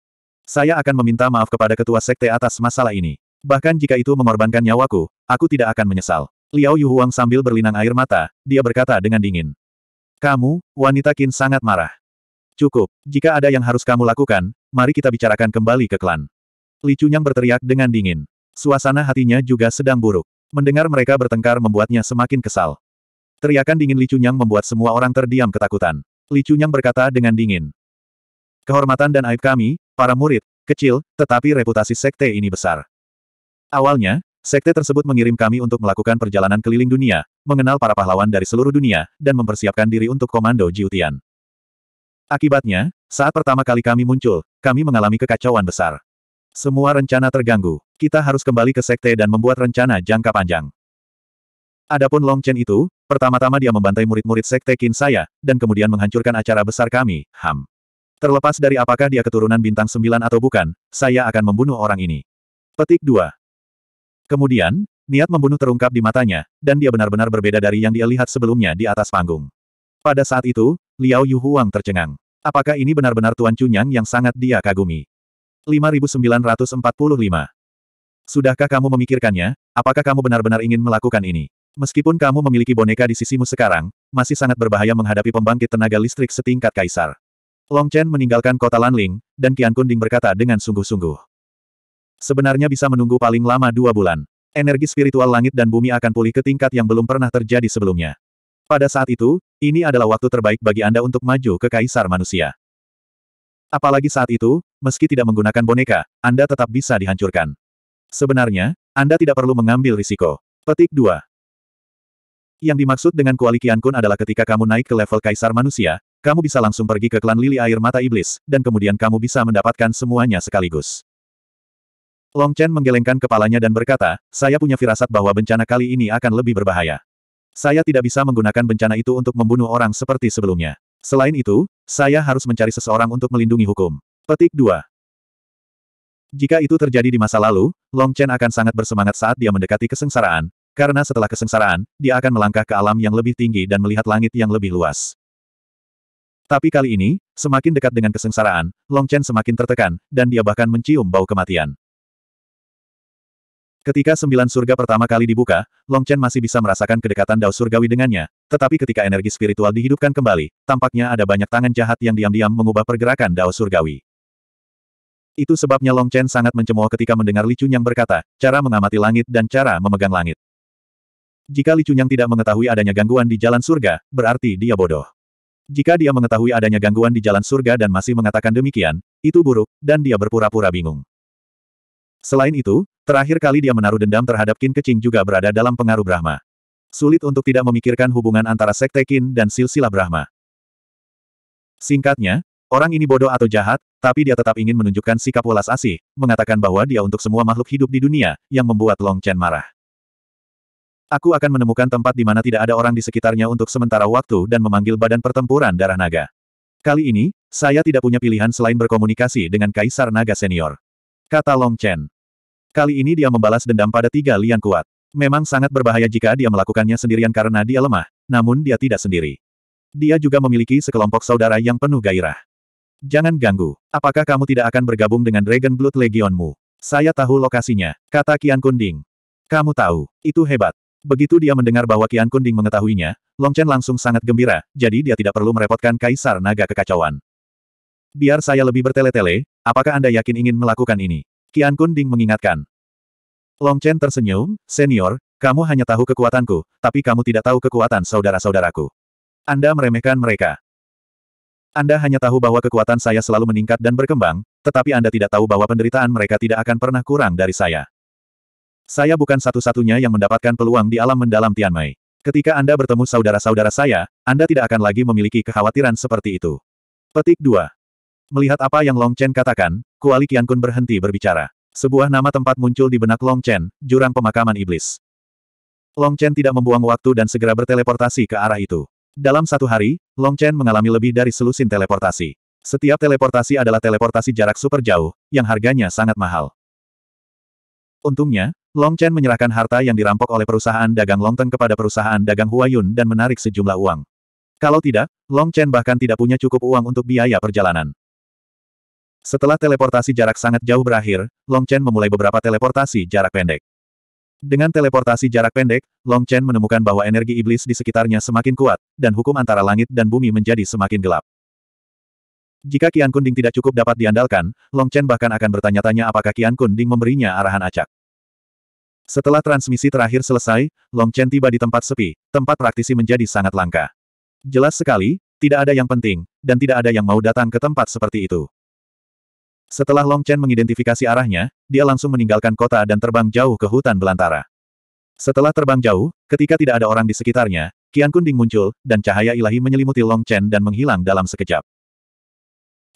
A: Saya akan meminta maaf kepada ketua sekte atas masalah ini. Bahkan jika itu mengorbankan nyawaku, aku tidak akan menyesal. Liao Yu Huang sambil berlinang air mata, dia berkata dengan dingin. Kamu, wanita Qin sangat marah. Cukup, jika ada yang harus kamu lakukan, mari kita bicarakan kembali ke klan. Li Chunyang berteriak dengan dingin. Suasana hatinya juga sedang buruk. Mendengar mereka bertengkar membuatnya semakin kesal. Teriakan dingin Li Chunyang membuat semua orang terdiam ketakutan. Li Chunyang berkata dengan dingin. Kehormatan dan aib kami, para murid, kecil, tetapi reputasi sekte ini besar. Awalnya, sekte tersebut mengirim kami untuk melakukan perjalanan keliling dunia, mengenal para pahlawan dari seluruh dunia, dan mempersiapkan diri untuk komando Jiutian. Akibatnya, saat pertama kali kami muncul, kami mengalami kekacauan besar. Semua rencana terganggu. Kita harus kembali ke sekte dan membuat rencana jangka panjang. Adapun Long Chen itu, pertama-tama dia membantai murid-murid sekte Kin saya, dan kemudian menghancurkan acara besar kami, Ham. Terlepas dari apakah dia keturunan bintang sembilan atau bukan, saya akan membunuh orang ini. Petik 2. Kemudian, niat membunuh terungkap di matanya, dan dia benar-benar berbeda dari yang dia lihat sebelumnya di atas panggung. Pada saat itu, Liao Yuhuang tercengang. Apakah ini benar-benar Tuan Cunyang yang sangat dia kagumi? 5945. Sudahkah kamu memikirkannya, apakah kamu benar-benar ingin melakukan ini? Meskipun kamu memiliki boneka di sisimu sekarang, masih sangat berbahaya menghadapi pembangkit tenaga listrik setingkat kaisar. Long Chen meninggalkan kota Lanling, dan Qian Kunding berkata dengan sungguh-sungguh. Sebenarnya bisa menunggu paling lama dua bulan. Energi spiritual langit dan bumi akan pulih ke tingkat yang belum pernah terjadi sebelumnya. Pada saat itu, ini adalah waktu terbaik bagi Anda untuk maju ke kaisar manusia. Apalagi saat itu, meski tidak menggunakan boneka, Anda tetap bisa dihancurkan. Sebenarnya, Anda tidak perlu mengambil risiko. Petik 2. Yang dimaksud dengan kualikian kun adalah ketika kamu naik ke level kaisar manusia, kamu bisa langsung pergi ke klan lili air mata iblis, dan kemudian kamu bisa mendapatkan semuanya sekaligus. Long Chen menggelengkan kepalanya dan berkata, saya punya firasat bahwa bencana kali ini akan lebih berbahaya. Saya tidak bisa menggunakan bencana itu untuk membunuh orang seperti sebelumnya. Selain itu, saya harus mencari seseorang untuk melindungi hukum. Petik 2. Jika itu terjadi di masa lalu, Long Chen akan sangat bersemangat saat dia mendekati kesengsaraan, karena setelah kesengsaraan, dia akan melangkah ke alam yang lebih tinggi dan melihat langit yang lebih luas. Tapi kali ini, semakin dekat dengan kesengsaraan, Long Chen semakin tertekan, dan dia bahkan mencium bau kematian. Ketika sembilan surga pertama kali dibuka, Long Chen masih bisa merasakan kedekatan Dao Surgawi dengannya, tetapi ketika energi spiritual dihidupkan kembali, tampaknya ada banyak tangan jahat yang diam-diam mengubah pergerakan Dao Surgawi. Itu sebabnya Long Chen sangat mencemooh ketika mendengar Li Chun yang berkata, cara mengamati langit dan cara memegang langit. Jika Li Chun yang tidak mengetahui adanya gangguan di jalan surga, berarti dia bodoh. Jika dia mengetahui adanya gangguan di jalan surga dan masih mengatakan demikian, itu buruk, dan dia berpura-pura bingung. Selain itu, Terakhir kali dia menaruh dendam terhadap Qin Kecing juga berada dalam pengaruh Brahma. Sulit untuk tidak memikirkan hubungan antara Sekte Qin dan silsilah Brahma. Singkatnya, orang ini bodoh atau jahat, tapi dia tetap ingin menunjukkan sikap welas asih, mengatakan bahwa dia untuk semua makhluk hidup di dunia, yang membuat Long Chen marah. Aku akan menemukan tempat di mana tidak ada orang di sekitarnya untuk sementara waktu dan memanggil badan pertempuran darah naga. Kali ini, saya tidak punya pilihan selain berkomunikasi dengan Kaisar Naga Senior. Kata Long Chen. Kali ini dia membalas dendam pada tiga lian kuat. Memang sangat berbahaya jika dia melakukannya sendirian karena dia lemah, namun dia tidak sendiri. Dia juga memiliki sekelompok saudara yang penuh gairah. Jangan ganggu. Apakah kamu tidak akan bergabung dengan Dragon Blood Legionmu? Saya tahu lokasinya, kata Kian Kunding. Kamu tahu, itu hebat. Begitu dia mendengar bahwa Kian Kunding mengetahuinya, Long Chen langsung sangat gembira, jadi dia tidak perlu merepotkan Kaisar Naga Kekacauan. Biar saya lebih bertele-tele, apakah Anda yakin ingin melakukan ini? Kian Kunding mengingatkan. Long Chen tersenyum, senior, kamu hanya tahu kekuatanku, tapi kamu tidak tahu kekuatan saudara-saudaraku. Anda meremehkan mereka. Anda hanya tahu bahwa kekuatan saya selalu meningkat dan berkembang, tetapi Anda tidak tahu bahwa penderitaan mereka tidak akan pernah kurang dari saya. Saya bukan satu-satunya yang mendapatkan peluang di alam mendalam Tianmei. Ketika Anda bertemu saudara-saudara saya, Anda tidak akan lagi memiliki kekhawatiran seperti itu. Petik 2. Melihat apa yang Long Chen katakan, Kuali Qiankun berhenti berbicara. Sebuah nama tempat muncul di benak Long Chen, jurang pemakaman iblis. Long Chen tidak membuang waktu dan segera berteleportasi ke arah itu. Dalam satu hari, Long Chen mengalami lebih dari selusin teleportasi. Setiap teleportasi adalah teleportasi jarak super jauh, yang harganya sangat mahal. Untungnya, Long Chen menyerahkan harta yang dirampok oleh perusahaan dagang Longteng kepada perusahaan dagang Huayun dan menarik sejumlah uang. Kalau tidak, Long Chen bahkan tidak punya cukup uang untuk biaya perjalanan. Setelah teleportasi jarak sangat jauh berakhir, Long Chen memulai beberapa teleportasi jarak pendek. Dengan teleportasi jarak pendek, Long Chen menemukan bahwa energi iblis di sekitarnya semakin kuat, dan hukum antara langit dan bumi menjadi semakin gelap. Jika Kian Kunding tidak cukup dapat diandalkan, Long Chen bahkan akan bertanya-tanya apakah Kian Kunding memberinya arahan acak. Setelah transmisi terakhir selesai, Long Chen tiba di tempat sepi, tempat praktisi menjadi sangat langka. Jelas sekali, tidak ada yang penting, dan tidak ada yang mau datang ke tempat seperti itu. Setelah Long Chen mengidentifikasi arahnya, dia langsung meninggalkan kota dan terbang jauh ke hutan belantara. Setelah terbang jauh, ketika tidak ada orang di sekitarnya, Kian Kunding muncul, dan cahaya ilahi menyelimuti Long Chen dan menghilang dalam sekejap.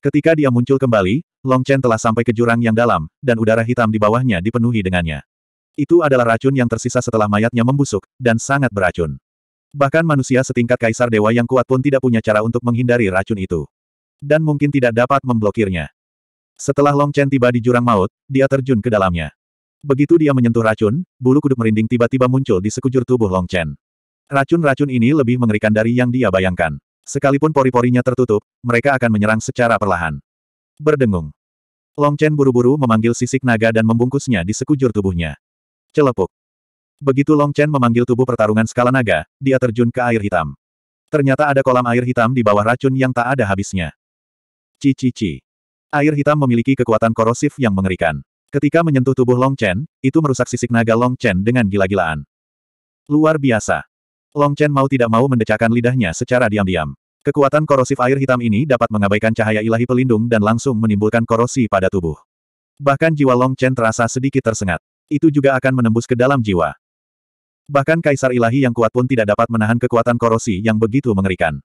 A: Ketika dia muncul kembali, Long Chen telah sampai ke jurang yang dalam, dan udara hitam di bawahnya dipenuhi dengannya. Itu adalah racun yang tersisa setelah mayatnya membusuk, dan sangat beracun. Bahkan manusia setingkat kaisar dewa yang kuat pun tidak punya cara untuk menghindari racun itu. Dan mungkin tidak dapat memblokirnya. Setelah Long Chen tiba di jurang maut, dia terjun ke dalamnya. Begitu dia menyentuh racun, bulu kuduk merinding tiba-tiba muncul di sekujur tubuh Long Chen. Racun-racun ini lebih mengerikan dari yang dia bayangkan. Sekalipun pori-porinya tertutup, mereka akan menyerang secara perlahan. Berdengung. Long Chen buru-buru memanggil sisik naga dan membungkusnya di sekujur tubuhnya. Celepuk. Begitu Long Chen memanggil tubuh pertarungan skala naga, dia terjun ke air hitam. Ternyata ada kolam air hitam di bawah racun yang tak ada habisnya. Cici-ci. Air hitam memiliki kekuatan korosif yang mengerikan. Ketika menyentuh tubuh Long Chen, itu merusak sisik naga Long Chen dengan gila-gilaan. Luar biasa. Long Chen mau tidak mau mendecakkan lidahnya secara diam-diam. Kekuatan korosif air hitam ini dapat mengabaikan cahaya ilahi pelindung dan langsung menimbulkan korosi pada tubuh. Bahkan jiwa Long Chen terasa sedikit tersengat. Itu juga akan menembus ke dalam jiwa. Bahkan kaisar ilahi yang kuat pun tidak dapat menahan kekuatan korosi yang begitu mengerikan.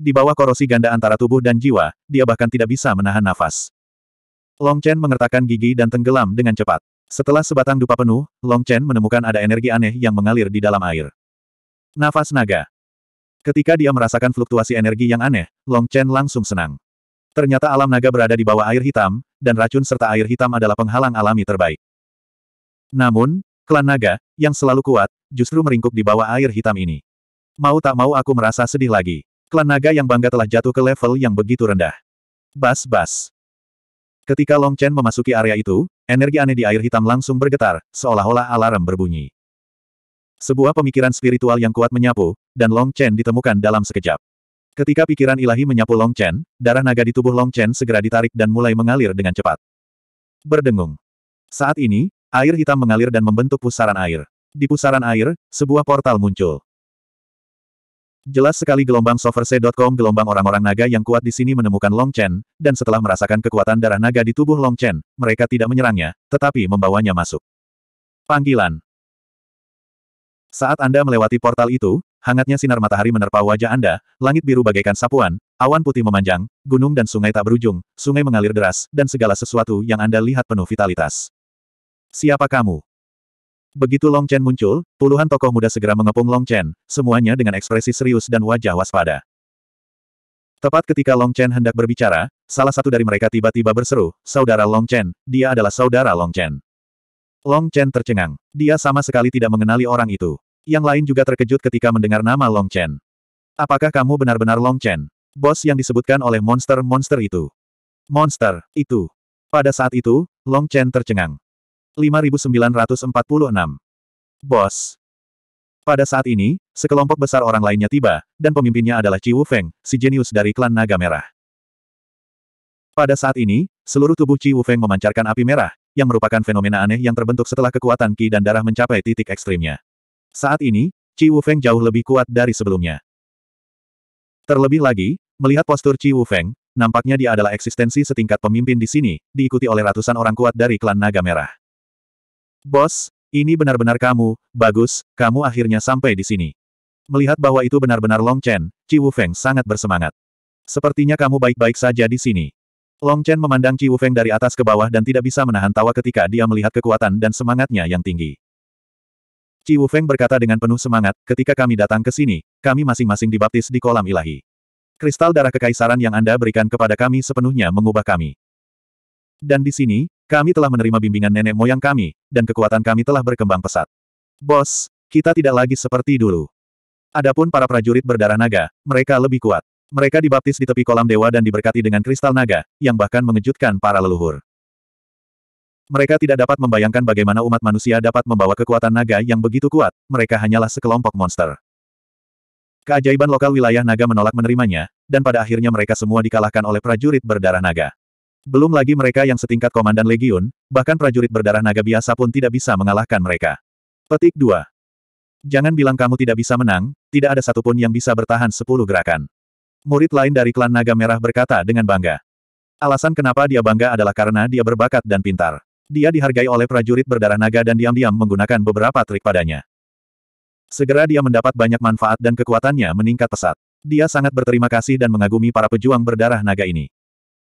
A: Di bawah korosi ganda antara tubuh dan jiwa, dia bahkan tidak bisa menahan nafas. Long Chen mengertakkan gigi dan tenggelam dengan cepat. Setelah sebatang dupa penuh, Long Chen menemukan ada energi aneh yang mengalir di dalam air. Nafas naga. Ketika dia merasakan fluktuasi energi yang aneh, Long Chen langsung senang. Ternyata alam naga berada di bawah air hitam, dan racun serta air hitam adalah penghalang alami terbaik. Namun, klan naga, yang selalu kuat, justru meringkuk di bawah air hitam ini. Mau tak mau aku merasa sedih lagi. Klan naga yang bangga telah jatuh ke level yang begitu rendah. Bas-bas. Ketika Long Chen memasuki area itu, energi aneh di air hitam langsung bergetar, seolah-olah alarm berbunyi. Sebuah pemikiran spiritual yang kuat menyapu, dan Long Chen ditemukan dalam sekejap. Ketika pikiran ilahi menyapu Long Chen, darah naga di tubuh Long Chen segera ditarik dan mulai mengalir dengan cepat. Berdengung. Saat ini, air hitam mengalir dan membentuk pusaran air. Di pusaran air, sebuah portal muncul. Jelas sekali gelombang soverse.com gelombang orang-orang naga yang kuat di sini menemukan Long Chen, dan setelah merasakan kekuatan darah naga di tubuh Long Chen, mereka tidak menyerangnya, tetapi membawanya masuk. Panggilan Saat Anda melewati portal itu, hangatnya sinar matahari menerpa wajah Anda, langit biru bagaikan sapuan, awan putih memanjang, gunung dan sungai tak berujung, sungai mengalir deras, dan segala sesuatu yang Anda lihat penuh vitalitas. Siapa kamu? Begitu Long Chen muncul, puluhan tokoh muda segera mengepung Long Chen, semuanya dengan ekspresi serius dan wajah waspada. Tepat ketika Long Chen hendak berbicara, salah satu dari mereka tiba-tiba berseru, Saudara Long Chen, dia adalah saudara Long Chen. Long Chen tercengang. Dia sama sekali tidak mengenali orang itu. Yang lain juga terkejut ketika mendengar nama Long Chen. Apakah kamu benar-benar Long Chen? Bos yang disebutkan oleh monster-monster itu. Monster, itu. Pada saat itu, Long Chen tercengang. 5946. Bos. Pada saat ini, sekelompok besar orang lainnya tiba, dan pemimpinnya adalah Ci Wufeng, si jenius dari klan Naga Merah. Pada saat ini, seluruh tubuh Ci Wufeng memancarkan api merah, yang merupakan fenomena aneh yang terbentuk setelah kekuatan Ki dan darah mencapai titik ekstrimnya. Saat ini, Ci Wufeng jauh lebih kuat dari sebelumnya. Terlebih lagi, melihat postur Ci Wufeng, nampaknya dia adalah eksistensi setingkat pemimpin di sini, diikuti oleh ratusan orang kuat dari klan Naga Merah. Bos, ini benar-benar kamu, bagus, kamu akhirnya sampai di sini. Melihat bahwa itu benar-benar Long Chen, Ci Wufeng sangat bersemangat. Sepertinya kamu baik-baik saja di sini. Long Chen memandang Ci Wufeng dari atas ke bawah dan tidak bisa menahan tawa ketika dia melihat kekuatan dan semangatnya yang tinggi. Ci Wufeng berkata dengan penuh semangat, ketika kami datang ke sini, kami masing-masing dibaptis di kolam ilahi. Kristal darah kekaisaran yang Anda berikan kepada kami sepenuhnya mengubah kami. Dan di sini, kami telah menerima bimbingan nenek moyang kami, dan kekuatan kami telah berkembang pesat. Bos, kita tidak lagi seperti dulu. Adapun para prajurit berdarah naga, mereka lebih kuat. Mereka dibaptis di tepi kolam dewa dan diberkati dengan kristal naga, yang bahkan mengejutkan para leluhur. Mereka tidak dapat membayangkan bagaimana umat manusia dapat membawa kekuatan naga yang begitu kuat, mereka hanyalah sekelompok monster. Keajaiban lokal wilayah naga menolak menerimanya, dan pada akhirnya mereka semua dikalahkan oleh prajurit berdarah naga. Belum lagi mereka yang setingkat komandan legiun, bahkan prajurit berdarah naga biasa pun tidak bisa mengalahkan mereka. Petik 2. Jangan bilang kamu tidak bisa menang, tidak ada satupun yang bisa bertahan 10 gerakan. Murid lain dari klan naga merah berkata dengan bangga. Alasan kenapa dia bangga adalah karena dia berbakat dan pintar. Dia dihargai oleh prajurit berdarah naga dan diam-diam menggunakan beberapa trik padanya. Segera dia mendapat banyak manfaat dan kekuatannya meningkat pesat. Dia sangat berterima kasih dan mengagumi para pejuang berdarah naga ini.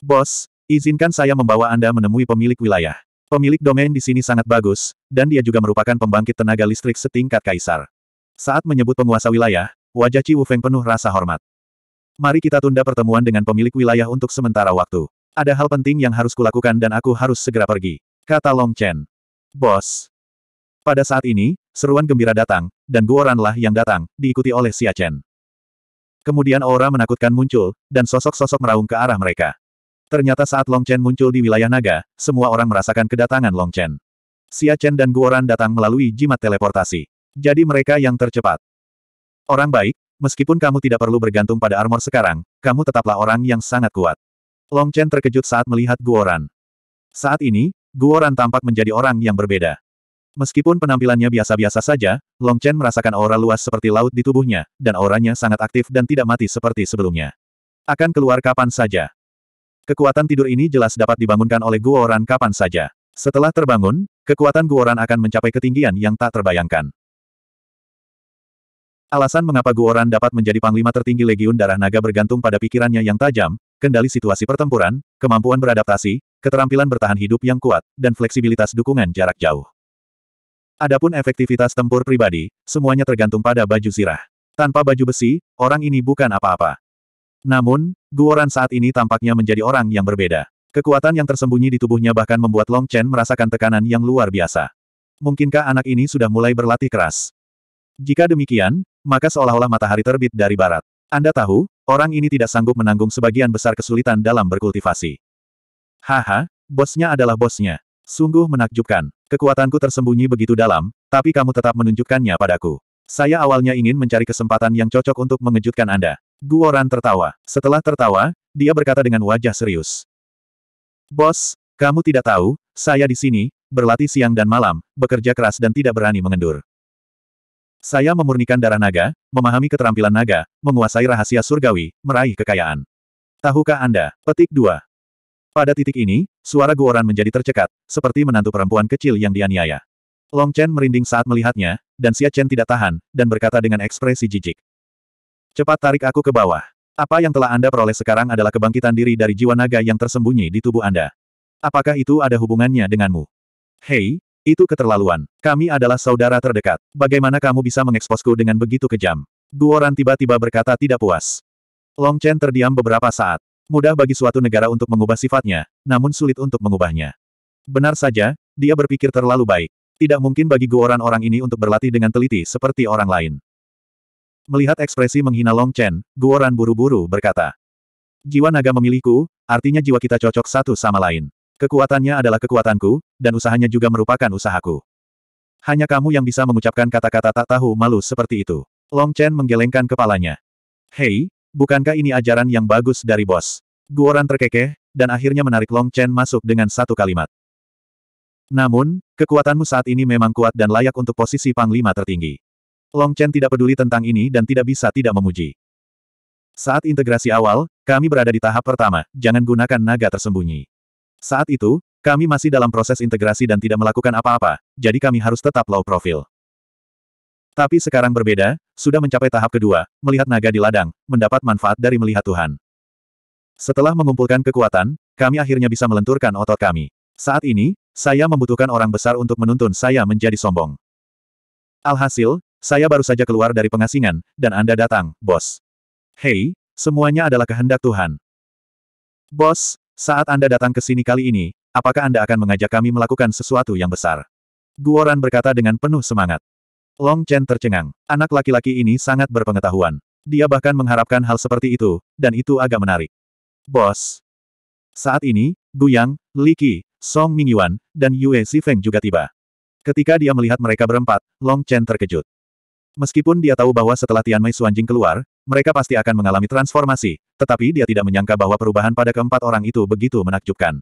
A: Bos, Izinkan saya membawa Anda menemui pemilik wilayah. Pemilik domain di sini sangat bagus, dan dia juga merupakan pembangkit tenaga listrik setingkat kaisar. Saat menyebut penguasa wilayah, wajah Ci Wufeng penuh rasa hormat. Mari kita tunda pertemuan dengan pemilik wilayah untuk sementara waktu. Ada hal penting yang harus kulakukan dan aku harus segera pergi. Kata Long Chen. Bos. Pada saat ini, seruan gembira datang, dan Guoranlah yang datang, diikuti oleh Xia Chen. Kemudian aura menakutkan muncul, dan sosok-sosok meraung ke arah mereka. Ternyata saat Long Chen muncul di wilayah naga, semua orang merasakan kedatangan Long Chen. Xia Chen dan Guoran datang melalui jimat teleportasi. Jadi mereka yang tercepat. Orang baik, meskipun kamu tidak perlu bergantung pada armor sekarang, kamu tetaplah orang yang sangat kuat. Long Chen terkejut saat melihat Guoran. Saat ini, Guoran tampak menjadi orang yang berbeda. Meskipun penampilannya biasa-biasa saja, Long Chen merasakan aura luas seperti laut di tubuhnya, dan auranya sangat aktif dan tidak mati seperti sebelumnya. Akan keluar kapan saja. Kekuatan tidur ini jelas dapat dibangunkan oleh Guoran kapan saja. Setelah terbangun, kekuatan Guoran akan mencapai ketinggian yang tak terbayangkan. Alasan mengapa Guoran dapat menjadi panglima tertinggi Legiun Darah Naga bergantung pada pikirannya yang tajam, kendali situasi pertempuran, kemampuan beradaptasi, keterampilan bertahan hidup yang kuat, dan fleksibilitas dukungan jarak jauh. Adapun efektivitas tempur pribadi, semuanya tergantung pada baju zirah. Tanpa baju besi, orang ini bukan apa-apa. Namun, Guoran saat ini tampaknya menjadi orang yang berbeda. Kekuatan yang tersembunyi di tubuhnya bahkan membuat Long Chen merasakan tekanan yang luar biasa. Mungkinkah anak ini sudah mulai berlatih keras? Jika demikian, maka seolah-olah matahari terbit dari barat. Anda tahu, orang ini tidak sanggup menanggung sebagian besar kesulitan dalam berkultivasi. Haha, bosnya adalah bosnya. Sungguh menakjubkan. Kekuatanku tersembunyi begitu dalam, tapi kamu tetap menunjukkannya padaku. Saya awalnya ingin mencari kesempatan yang cocok untuk mengejutkan Anda. Guoran tertawa. Setelah tertawa, dia berkata dengan wajah serius. Bos, kamu tidak tahu, saya di sini, berlatih siang dan malam, bekerja keras dan tidak berani mengendur. Saya memurnikan darah naga, memahami keterampilan naga, menguasai rahasia surgawi, meraih kekayaan. Tahukah Anda? Petik 2. Pada titik ini, suara Guoran menjadi tercekat, seperti menantu perempuan kecil yang dianiaya. Long Chen merinding saat melihatnya, dan Xia Chen tidak tahan, dan berkata dengan ekspresi jijik. Cepat tarik aku ke bawah. Apa yang telah Anda peroleh sekarang adalah kebangkitan diri dari jiwa naga yang tersembunyi di tubuh Anda. Apakah itu ada hubungannya denganmu? Hei, itu keterlaluan. Kami adalah saudara terdekat. Bagaimana kamu bisa mengeksposku dengan begitu kejam? Guoran tiba-tiba berkata tidak puas. Long Chen terdiam beberapa saat. Mudah bagi suatu negara untuk mengubah sifatnya, namun sulit untuk mengubahnya. Benar saja, dia berpikir terlalu baik. Tidak mungkin bagi Guoran orang ini untuk berlatih dengan teliti seperti orang lain. Melihat ekspresi menghina Long Chen, Guoran buru-buru berkata. Jiwa naga memilihku, artinya jiwa kita cocok satu sama lain. Kekuatannya adalah kekuatanku, dan usahanya juga merupakan usahaku. Hanya kamu yang bisa mengucapkan kata-kata tak tahu malu seperti itu. Long Chen menggelengkan kepalanya. Hei, bukankah ini ajaran yang bagus dari bos? Guoran terkekeh, dan akhirnya menarik Long Chen masuk dengan satu kalimat. Namun, kekuatanmu saat ini memang kuat dan layak untuk posisi panglima tertinggi. Long Chen tidak peduli tentang ini dan tidak bisa tidak memuji. Saat integrasi awal, kami berada di tahap pertama, jangan gunakan naga tersembunyi. Saat itu, kami masih dalam proses integrasi dan tidak melakukan apa-apa, jadi kami harus tetap low profile. Tapi sekarang berbeda, sudah mencapai tahap kedua, melihat naga di ladang, mendapat manfaat dari melihat Tuhan. Setelah mengumpulkan kekuatan, kami akhirnya bisa melenturkan otot kami. Saat ini, saya membutuhkan orang besar untuk menuntun saya menjadi sombong. Alhasil, saya baru saja keluar dari pengasingan, dan Anda datang, bos. Hei, semuanya adalah kehendak Tuhan. Bos, saat Anda datang ke sini kali ini, apakah Anda akan mengajak kami melakukan sesuatu yang besar? Guoran berkata dengan penuh semangat. Long Chen tercengang. Anak laki-laki ini sangat berpengetahuan. Dia bahkan mengharapkan hal seperti itu, dan itu agak menarik. Bos. Saat ini, Guyang, Li Qi, Song Mingyuan, dan Yue Zifeng juga tiba. Ketika dia melihat mereka berempat, Long Chen terkejut. Meskipun dia tahu bahwa setelah Tian Mei Suanjing keluar, mereka pasti akan mengalami transformasi, tetapi dia tidak menyangka bahwa perubahan pada keempat orang itu begitu menakjubkan.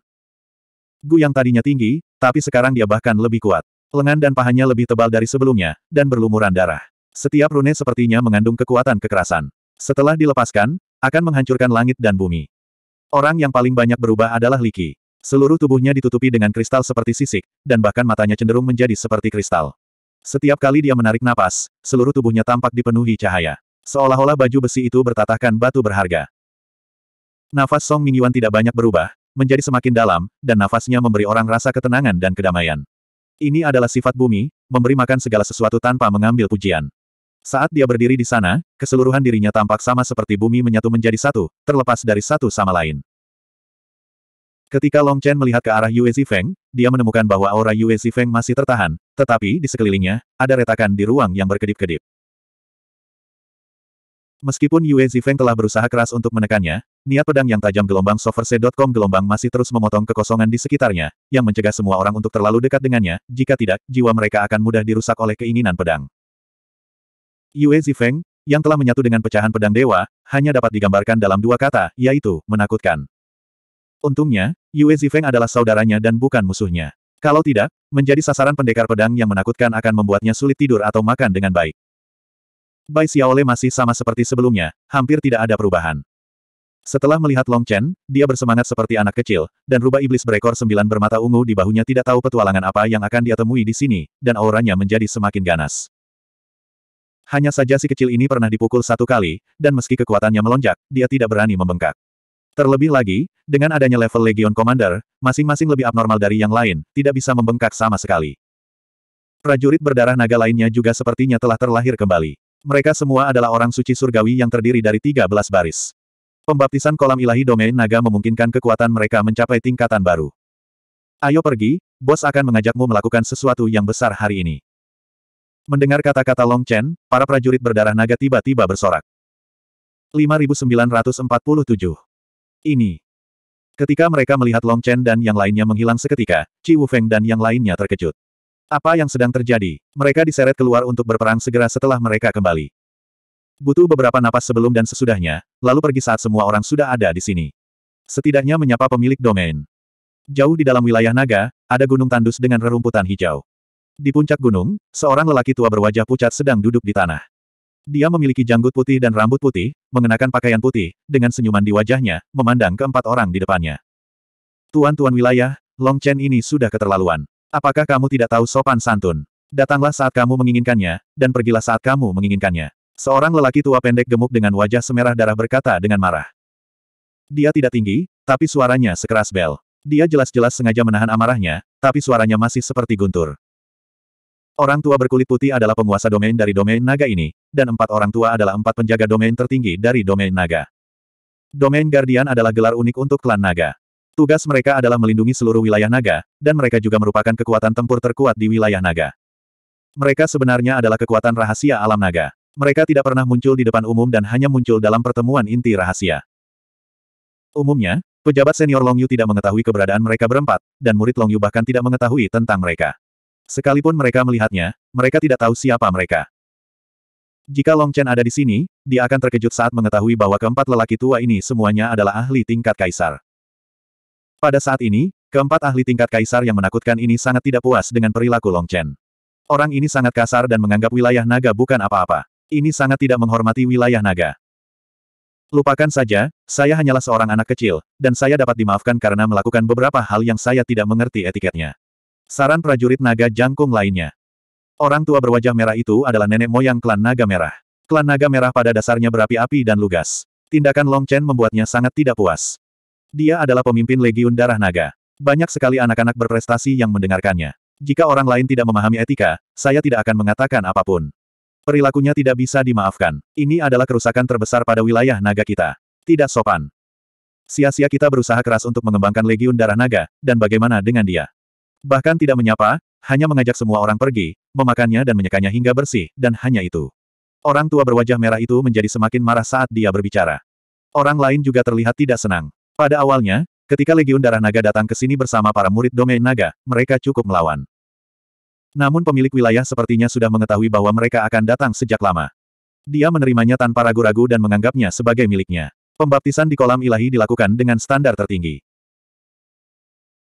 A: Gu yang tadinya tinggi, tapi sekarang dia bahkan lebih kuat. Lengan dan pahanya lebih tebal dari sebelumnya, dan berlumuran darah. Setiap rune sepertinya mengandung kekuatan kekerasan. Setelah dilepaskan, akan menghancurkan langit dan bumi. Orang yang paling banyak berubah adalah Liki. Seluruh tubuhnya ditutupi dengan kristal seperti sisik, dan bahkan matanya cenderung menjadi seperti kristal. Setiap kali dia menarik napas, seluruh tubuhnya tampak dipenuhi cahaya. Seolah-olah baju besi itu bertatahkan batu berharga. Nafas Song Mingyuan tidak banyak berubah, menjadi semakin dalam, dan nafasnya memberi orang rasa ketenangan dan kedamaian. Ini adalah sifat bumi, memberi makan segala sesuatu tanpa mengambil pujian. Saat dia berdiri di sana, keseluruhan dirinya tampak sama seperti bumi menyatu menjadi satu, terlepas dari satu sama lain. Ketika Long Chen melihat ke arah Yue Zifeng, dia menemukan bahwa aura Yue Zifeng masih tertahan, tetapi di sekelilingnya, ada retakan di ruang yang berkedip-kedip. Meskipun Yue Zifeng telah berusaha keras untuk menekannya, niat pedang yang tajam gelombang soverse.com gelombang masih terus memotong kekosongan di sekitarnya, yang mencegah semua orang untuk terlalu dekat dengannya, jika tidak, jiwa mereka akan mudah dirusak oleh keinginan pedang. Yue Zifeng, yang telah menyatu dengan pecahan pedang dewa, hanya dapat digambarkan dalam dua kata, yaitu, menakutkan. Untungnya, Yue Zifeng adalah saudaranya dan bukan musuhnya. Kalau tidak, menjadi sasaran pendekar pedang yang menakutkan akan membuatnya sulit tidur atau makan dengan baik. Bai Xiaole masih sama seperti sebelumnya, hampir tidak ada perubahan. Setelah melihat Long Chen, dia bersemangat seperti anak kecil, dan rubah iblis berekor sembilan bermata ungu di bahunya tidak tahu petualangan apa yang akan dia temui di sini, dan auranya menjadi semakin ganas. Hanya saja si kecil ini pernah dipukul satu kali, dan meski kekuatannya melonjak, dia tidak berani membengkak. Terlebih lagi, dengan adanya level Legion Commander, masing-masing lebih abnormal dari yang lain, tidak bisa membengkak sama sekali. Prajurit berdarah naga lainnya juga sepertinya telah terlahir kembali. Mereka semua adalah orang suci surgawi yang terdiri dari 13 baris. Pembaptisan kolam ilahi domain naga memungkinkan kekuatan mereka mencapai tingkatan baru. Ayo pergi, bos akan mengajakmu melakukan sesuatu yang besar hari ini. Mendengar kata-kata Long Chen, para prajurit berdarah naga tiba-tiba bersorak. 5947 ini. Ketika mereka melihat Long Chen dan yang lainnya menghilang seketika, Qi Wufeng dan yang lainnya terkejut. Apa yang sedang terjadi? Mereka diseret keluar untuk berperang segera setelah mereka kembali. Butuh beberapa napas sebelum dan sesudahnya, lalu pergi saat semua orang sudah ada di sini. Setidaknya menyapa pemilik domain. Jauh di dalam wilayah naga, ada gunung tandus dengan rerumputan hijau. Di puncak gunung, seorang lelaki tua berwajah pucat sedang duduk di tanah. Dia memiliki janggut putih dan rambut putih, mengenakan pakaian putih, dengan senyuman di wajahnya, memandang keempat orang di depannya. Tuan-tuan wilayah, Long Chen ini sudah keterlaluan. Apakah kamu tidak tahu sopan santun? Datanglah saat kamu menginginkannya, dan pergilah saat kamu menginginkannya. Seorang lelaki tua pendek gemuk dengan wajah semerah darah berkata dengan marah. Dia tidak tinggi, tapi suaranya sekeras bel. Dia jelas-jelas sengaja menahan amarahnya, tapi suaranya masih seperti guntur. Orang tua berkulit putih adalah penguasa domain dari domain naga ini, dan empat orang tua adalah empat penjaga domain tertinggi dari domain naga. Domain Guardian adalah gelar unik untuk klan naga. Tugas mereka adalah melindungi seluruh wilayah naga, dan mereka juga merupakan kekuatan tempur terkuat di wilayah naga. Mereka sebenarnya adalah kekuatan rahasia alam naga. Mereka tidak pernah muncul di depan umum dan hanya muncul dalam pertemuan inti rahasia. Umumnya, Pejabat senior Longyu tidak mengetahui keberadaan mereka berempat, dan murid Longyu bahkan tidak mengetahui tentang mereka. Sekalipun mereka melihatnya, mereka tidak tahu siapa mereka. Jika Long Chen ada di sini, dia akan terkejut saat mengetahui bahwa keempat lelaki tua ini semuanya adalah ahli tingkat kaisar. Pada saat ini, keempat ahli tingkat kaisar yang menakutkan ini sangat tidak puas dengan perilaku Long Chen. Orang ini sangat kasar dan menganggap wilayah naga bukan apa-apa. Ini sangat tidak menghormati wilayah naga. Lupakan saja, saya hanyalah seorang anak kecil, dan saya dapat dimaafkan karena melakukan beberapa hal yang saya tidak mengerti etiketnya. Saran prajurit naga jangkung lainnya. Orang tua berwajah merah itu adalah nenek moyang klan naga merah. Klan naga merah pada dasarnya berapi-api dan lugas. Tindakan Long Chen membuatnya sangat tidak puas. Dia adalah pemimpin legiun darah naga. Banyak sekali anak-anak berprestasi yang mendengarkannya. Jika orang lain tidak memahami etika, saya tidak akan mengatakan apapun. Perilakunya tidak bisa dimaafkan. Ini adalah kerusakan terbesar pada wilayah naga kita. Tidak sopan. Sia-sia kita berusaha keras untuk mengembangkan Legiun Darah Naga, dan bagaimana dengan dia? Bahkan tidak menyapa, hanya mengajak semua orang pergi, memakannya dan menyekanya hingga bersih, dan hanya itu. Orang tua berwajah merah itu menjadi semakin marah saat dia berbicara. Orang lain juga terlihat tidak senang. Pada awalnya, ketika Legiun Darah Naga datang ke sini bersama para murid domain naga, mereka cukup melawan. Namun pemilik wilayah sepertinya sudah mengetahui bahwa mereka akan datang sejak lama. Dia menerimanya tanpa ragu-ragu dan menganggapnya sebagai miliknya. Pembaptisan di kolam ilahi dilakukan dengan standar tertinggi.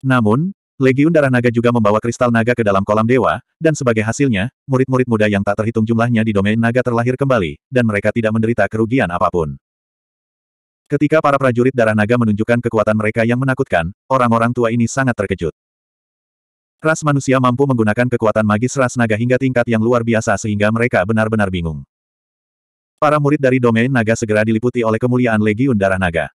A: Namun, Legiun Darah Naga juga membawa kristal naga ke dalam kolam dewa, dan sebagai hasilnya, murid-murid muda yang tak terhitung jumlahnya di domain naga terlahir kembali, dan mereka tidak menderita kerugian apapun. Ketika para prajurit Darah Naga menunjukkan kekuatan mereka yang menakutkan, orang-orang tua ini sangat terkejut. Ras manusia mampu menggunakan kekuatan magis ras naga hingga tingkat yang luar biasa sehingga mereka benar-benar bingung. Para murid dari domain naga segera diliputi oleh kemuliaan Legiun Darah Naga.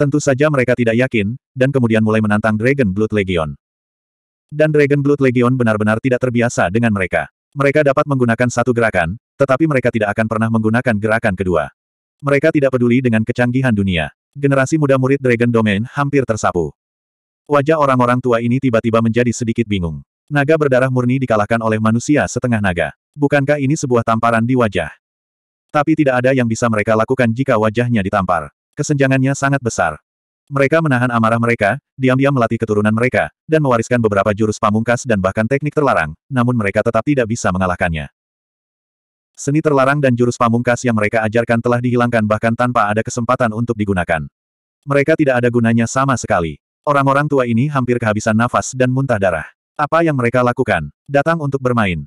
A: Tentu saja mereka tidak yakin, dan kemudian mulai menantang Dragon Blood Legion dan Dragon Blood Legion benar-benar tidak terbiasa dengan mereka. Mereka dapat menggunakan satu gerakan, tetapi mereka tidak akan pernah menggunakan gerakan kedua. Mereka tidak peduli dengan kecanggihan dunia. Generasi muda murid Dragon Domain hampir tersapu. Wajah orang-orang tua ini tiba-tiba menjadi sedikit bingung. Naga berdarah murni dikalahkan oleh manusia setengah naga. Bukankah ini sebuah tamparan di wajah? Tapi tidak ada yang bisa mereka lakukan jika wajahnya ditampar. Kesenjangannya sangat besar. Mereka menahan amarah mereka, diam-diam melatih keturunan mereka, dan mewariskan beberapa jurus pamungkas dan bahkan teknik terlarang, namun mereka tetap tidak bisa mengalahkannya. Seni terlarang dan jurus pamungkas yang mereka ajarkan telah dihilangkan bahkan tanpa ada kesempatan untuk digunakan. Mereka tidak ada gunanya sama sekali. Orang-orang tua ini hampir kehabisan nafas dan muntah darah. Apa yang mereka lakukan? Datang untuk bermain.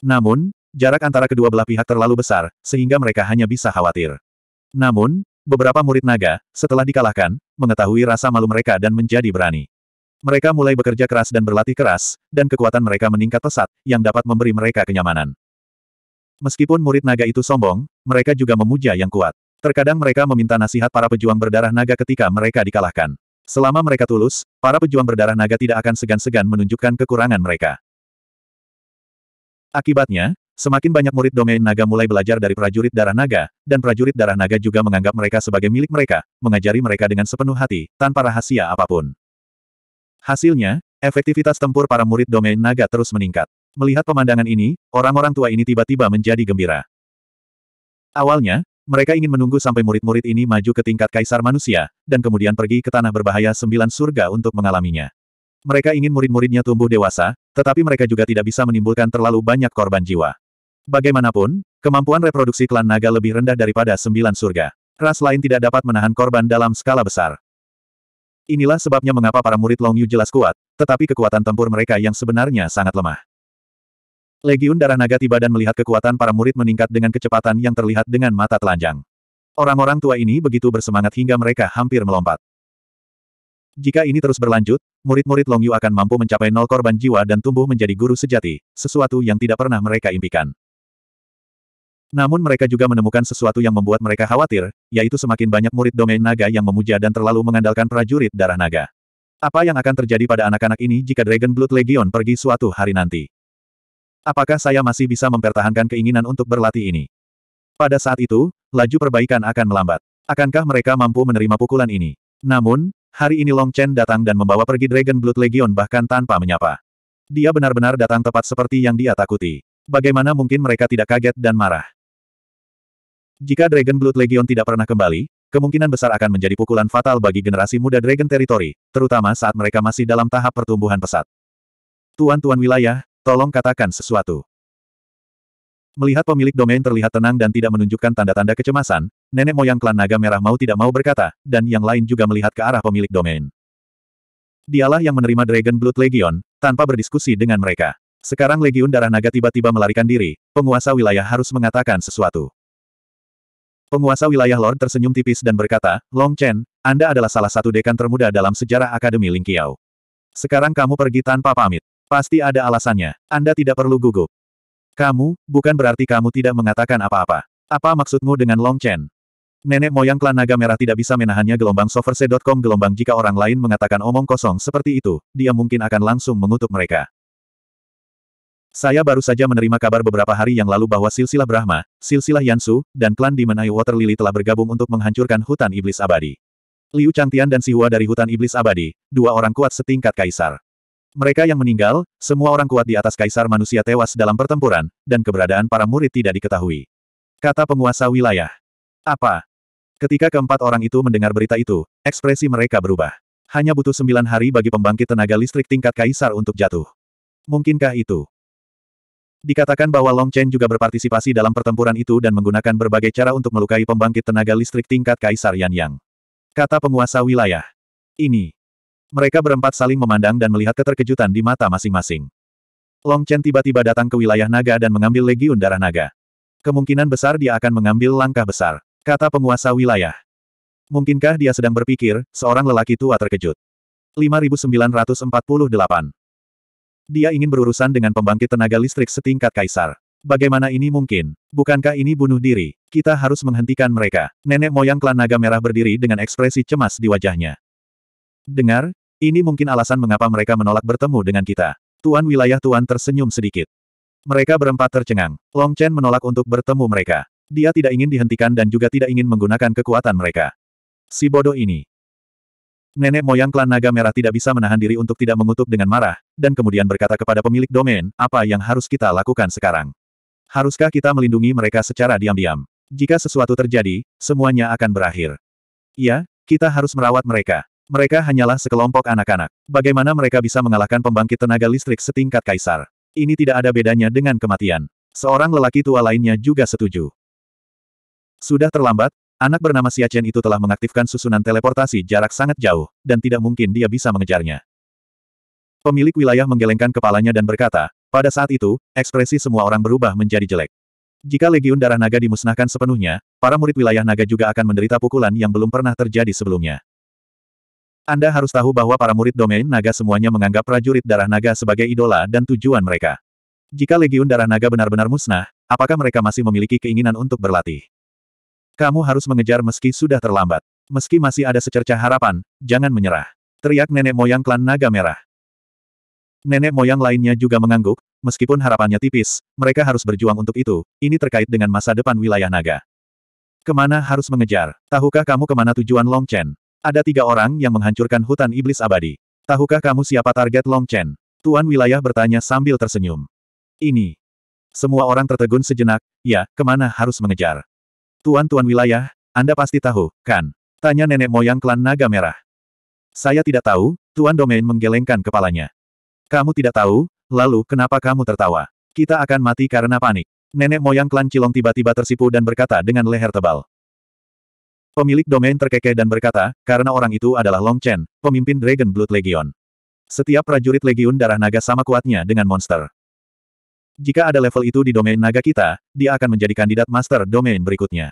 A: Namun, jarak antara kedua belah pihak terlalu besar, sehingga mereka hanya bisa khawatir. Namun, Beberapa murid naga, setelah dikalahkan, mengetahui rasa malu mereka dan menjadi berani. Mereka mulai bekerja keras dan berlatih keras, dan kekuatan mereka meningkat pesat, yang dapat memberi mereka kenyamanan. Meskipun murid naga itu sombong, mereka juga memuja yang kuat. Terkadang mereka meminta nasihat para pejuang berdarah naga ketika mereka dikalahkan. Selama mereka tulus, para pejuang berdarah naga tidak akan segan-segan menunjukkan kekurangan mereka. Akibatnya, Semakin banyak murid domain naga mulai belajar dari prajurit darah naga, dan prajurit darah naga juga menganggap mereka sebagai milik mereka, mengajari mereka dengan sepenuh hati, tanpa rahasia apapun. Hasilnya, efektivitas tempur para murid domain naga terus meningkat. Melihat pemandangan ini, orang-orang tua ini tiba-tiba menjadi gembira. Awalnya, mereka ingin menunggu sampai murid-murid ini maju ke tingkat kaisar manusia, dan kemudian pergi ke tanah berbahaya sembilan surga untuk mengalaminya. Mereka ingin murid-muridnya tumbuh dewasa, tetapi mereka juga tidak bisa menimbulkan terlalu banyak korban jiwa. Bagaimanapun, kemampuan reproduksi klan naga lebih rendah daripada sembilan surga. Ras lain tidak dapat menahan korban dalam skala besar. Inilah sebabnya mengapa para murid Long Yu jelas kuat, tetapi kekuatan tempur mereka yang sebenarnya sangat lemah. Legiun Darah Naga tiba dan melihat kekuatan para murid meningkat dengan kecepatan yang terlihat dengan mata telanjang. Orang-orang tua ini begitu bersemangat hingga mereka hampir melompat. Jika ini terus berlanjut, murid-murid Long Yu akan mampu mencapai nol korban jiwa dan tumbuh menjadi guru sejati, sesuatu yang tidak pernah mereka impikan. Namun mereka juga menemukan sesuatu yang membuat mereka khawatir, yaitu semakin banyak murid domain naga yang memuja dan terlalu mengandalkan prajurit darah naga. Apa yang akan terjadi pada anak-anak ini jika Dragon Blood Legion pergi suatu hari nanti? Apakah saya masih bisa mempertahankan keinginan untuk berlatih ini? Pada saat itu, laju perbaikan akan melambat. Akankah mereka mampu menerima pukulan ini? Namun, hari ini Long Chen datang dan membawa pergi Dragon Blood Legion bahkan tanpa menyapa. Dia benar-benar datang tepat seperti yang dia takuti. Bagaimana mungkin mereka tidak kaget dan marah? Jika Dragon Blood Legion tidak pernah kembali, kemungkinan besar akan menjadi pukulan fatal bagi generasi muda Dragon Territory, terutama saat mereka masih dalam tahap pertumbuhan pesat. Tuan-tuan wilayah, tolong katakan sesuatu. Melihat pemilik domain terlihat tenang dan tidak menunjukkan tanda-tanda kecemasan, nenek moyang klan naga merah mau tidak mau berkata, dan yang lain juga melihat ke arah pemilik domain. Dialah yang menerima Dragon Blood Legion, tanpa berdiskusi dengan mereka. Sekarang Legion Darah Naga tiba-tiba melarikan diri, penguasa wilayah harus mengatakan sesuatu. Penguasa wilayah Lord tersenyum tipis dan berkata, Long Chen, Anda adalah salah satu dekan termuda dalam sejarah Akademi Lingqiao. Sekarang kamu pergi tanpa pamit. Pasti ada alasannya. Anda tidak perlu gugup. Kamu, bukan berarti kamu tidak mengatakan apa-apa. Apa maksudmu dengan Long Chen? Nenek moyang klan naga merah tidak bisa menahannya gelombang soverse.com gelombang jika orang lain mengatakan omong kosong seperti itu, dia mungkin akan langsung mengutuk mereka. Saya baru saja menerima kabar beberapa hari yang lalu bahwa silsilah Brahma, silsilah Yansu, dan klan Di Eye Water Lily telah bergabung untuk menghancurkan hutan iblis abadi. Liu Changtian dan Sihua dari hutan iblis abadi, dua orang kuat setingkat kaisar. Mereka yang meninggal, semua orang kuat di atas kaisar manusia tewas dalam pertempuran, dan keberadaan para murid tidak diketahui. Kata penguasa wilayah. Apa? Ketika keempat orang itu mendengar berita itu, ekspresi mereka berubah. Hanya butuh sembilan hari bagi pembangkit tenaga listrik tingkat kaisar untuk jatuh. Mungkinkah itu? Dikatakan bahwa Long Chen juga berpartisipasi dalam pertempuran itu dan menggunakan berbagai cara untuk melukai pembangkit tenaga listrik tingkat Kaisar Yan Yang. Kata penguasa wilayah. Ini. Mereka berempat saling memandang dan melihat keterkejutan di mata masing-masing. Long Chen tiba-tiba datang ke wilayah naga dan mengambil legiun darah naga. Kemungkinan besar dia akan mengambil langkah besar, kata penguasa wilayah. Mungkinkah dia sedang berpikir, seorang lelaki tua terkejut. 5948 dia ingin berurusan dengan pembangkit tenaga listrik setingkat kaisar. Bagaimana ini mungkin? Bukankah ini bunuh diri? Kita harus menghentikan mereka. Nenek moyang klan naga merah berdiri dengan ekspresi cemas di wajahnya. Dengar, ini mungkin alasan mengapa mereka menolak bertemu dengan kita. Tuan wilayah Tuan tersenyum sedikit. Mereka berempat tercengang. Long Chen menolak untuk bertemu mereka. Dia tidak ingin dihentikan dan juga tidak ingin menggunakan kekuatan mereka. Si bodoh ini. Nenek moyang klan naga merah tidak bisa menahan diri untuk tidak mengutuk dengan marah, dan kemudian berkata kepada pemilik domain, apa yang harus kita lakukan sekarang? Haruskah kita melindungi mereka secara diam-diam? Jika sesuatu terjadi, semuanya akan berakhir. Ya, kita harus merawat mereka. Mereka hanyalah sekelompok anak-anak. Bagaimana mereka bisa mengalahkan pembangkit tenaga listrik setingkat kaisar? Ini tidak ada bedanya dengan kematian. Seorang lelaki tua lainnya juga setuju. Sudah terlambat, Anak bernama Siachen itu telah mengaktifkan susunan teleportasi jarak sangat jauh, dan tidak mungkin dia bisa mengejarnya. Pemilik wilayah menggelengkan kepalanya dan berkata, pada saat itu, ekspresi semua orang berubah menjadi jelek. Jika Legiun Darah Naga dimusnahkan sepenuhnya, para murid wilayah naga juga akan menderita pukulan yang belum pernah terjadi sebelumnya. Anda harus tahu bahwa para murid domain naga semuanya menganggap prajurit darah naga sebagai idola dan tujuan mereka. Jika Legiun Darah Naga benar-benar musnah, apakah mereka masih memiliki keinginan untuk berlatih? Kamu harus mengejar meski sudah terlambat. Meski masih ada secerca harapan, jangan menyerah. Teriak nenek moyang klan naga merah. Nenek moyang lainnya juga mengangguk, meskipun harapannya tipis, mereka harus berjuang untuk itu, ini terkait dengan masa depan wilayah naga. Kemana harus mengejar? Tahukah kamu kemana tujuan Long Chen? Ada tiga orang yang menghancurkan hutan iblis abadi. Tahukah kamu siapa target Long Chen? Tuan wilayah bertanya sambil tersenyum. Ini. Semua orang tertegun sejenak, ya, kemana harus mengejar? Tuan-tuan wilayah, Anda pasti tahu, kan? Tanya nenek moyang klan Naga Merah. Saya tidak tahu, Tuan Domain menggelengkan kepalanya. Kamu tidak tahu, lalu kenapa kamu tertawa? Kita akan mati karena panik. Nenek moyang klan Cilong tiba-tiba tersipu dan berkata dengan leher tebal. Pemilik domain terkekeh dan berkata, karena orang itu adalah Long Chen, pemimpin Dragon Blood Legion. Setiap prajurit Legion darah naga sama kuatnya dengan monster. Jika ada level itu di domain naga kita, dia akan menjadi kandidat master domain berikutnya.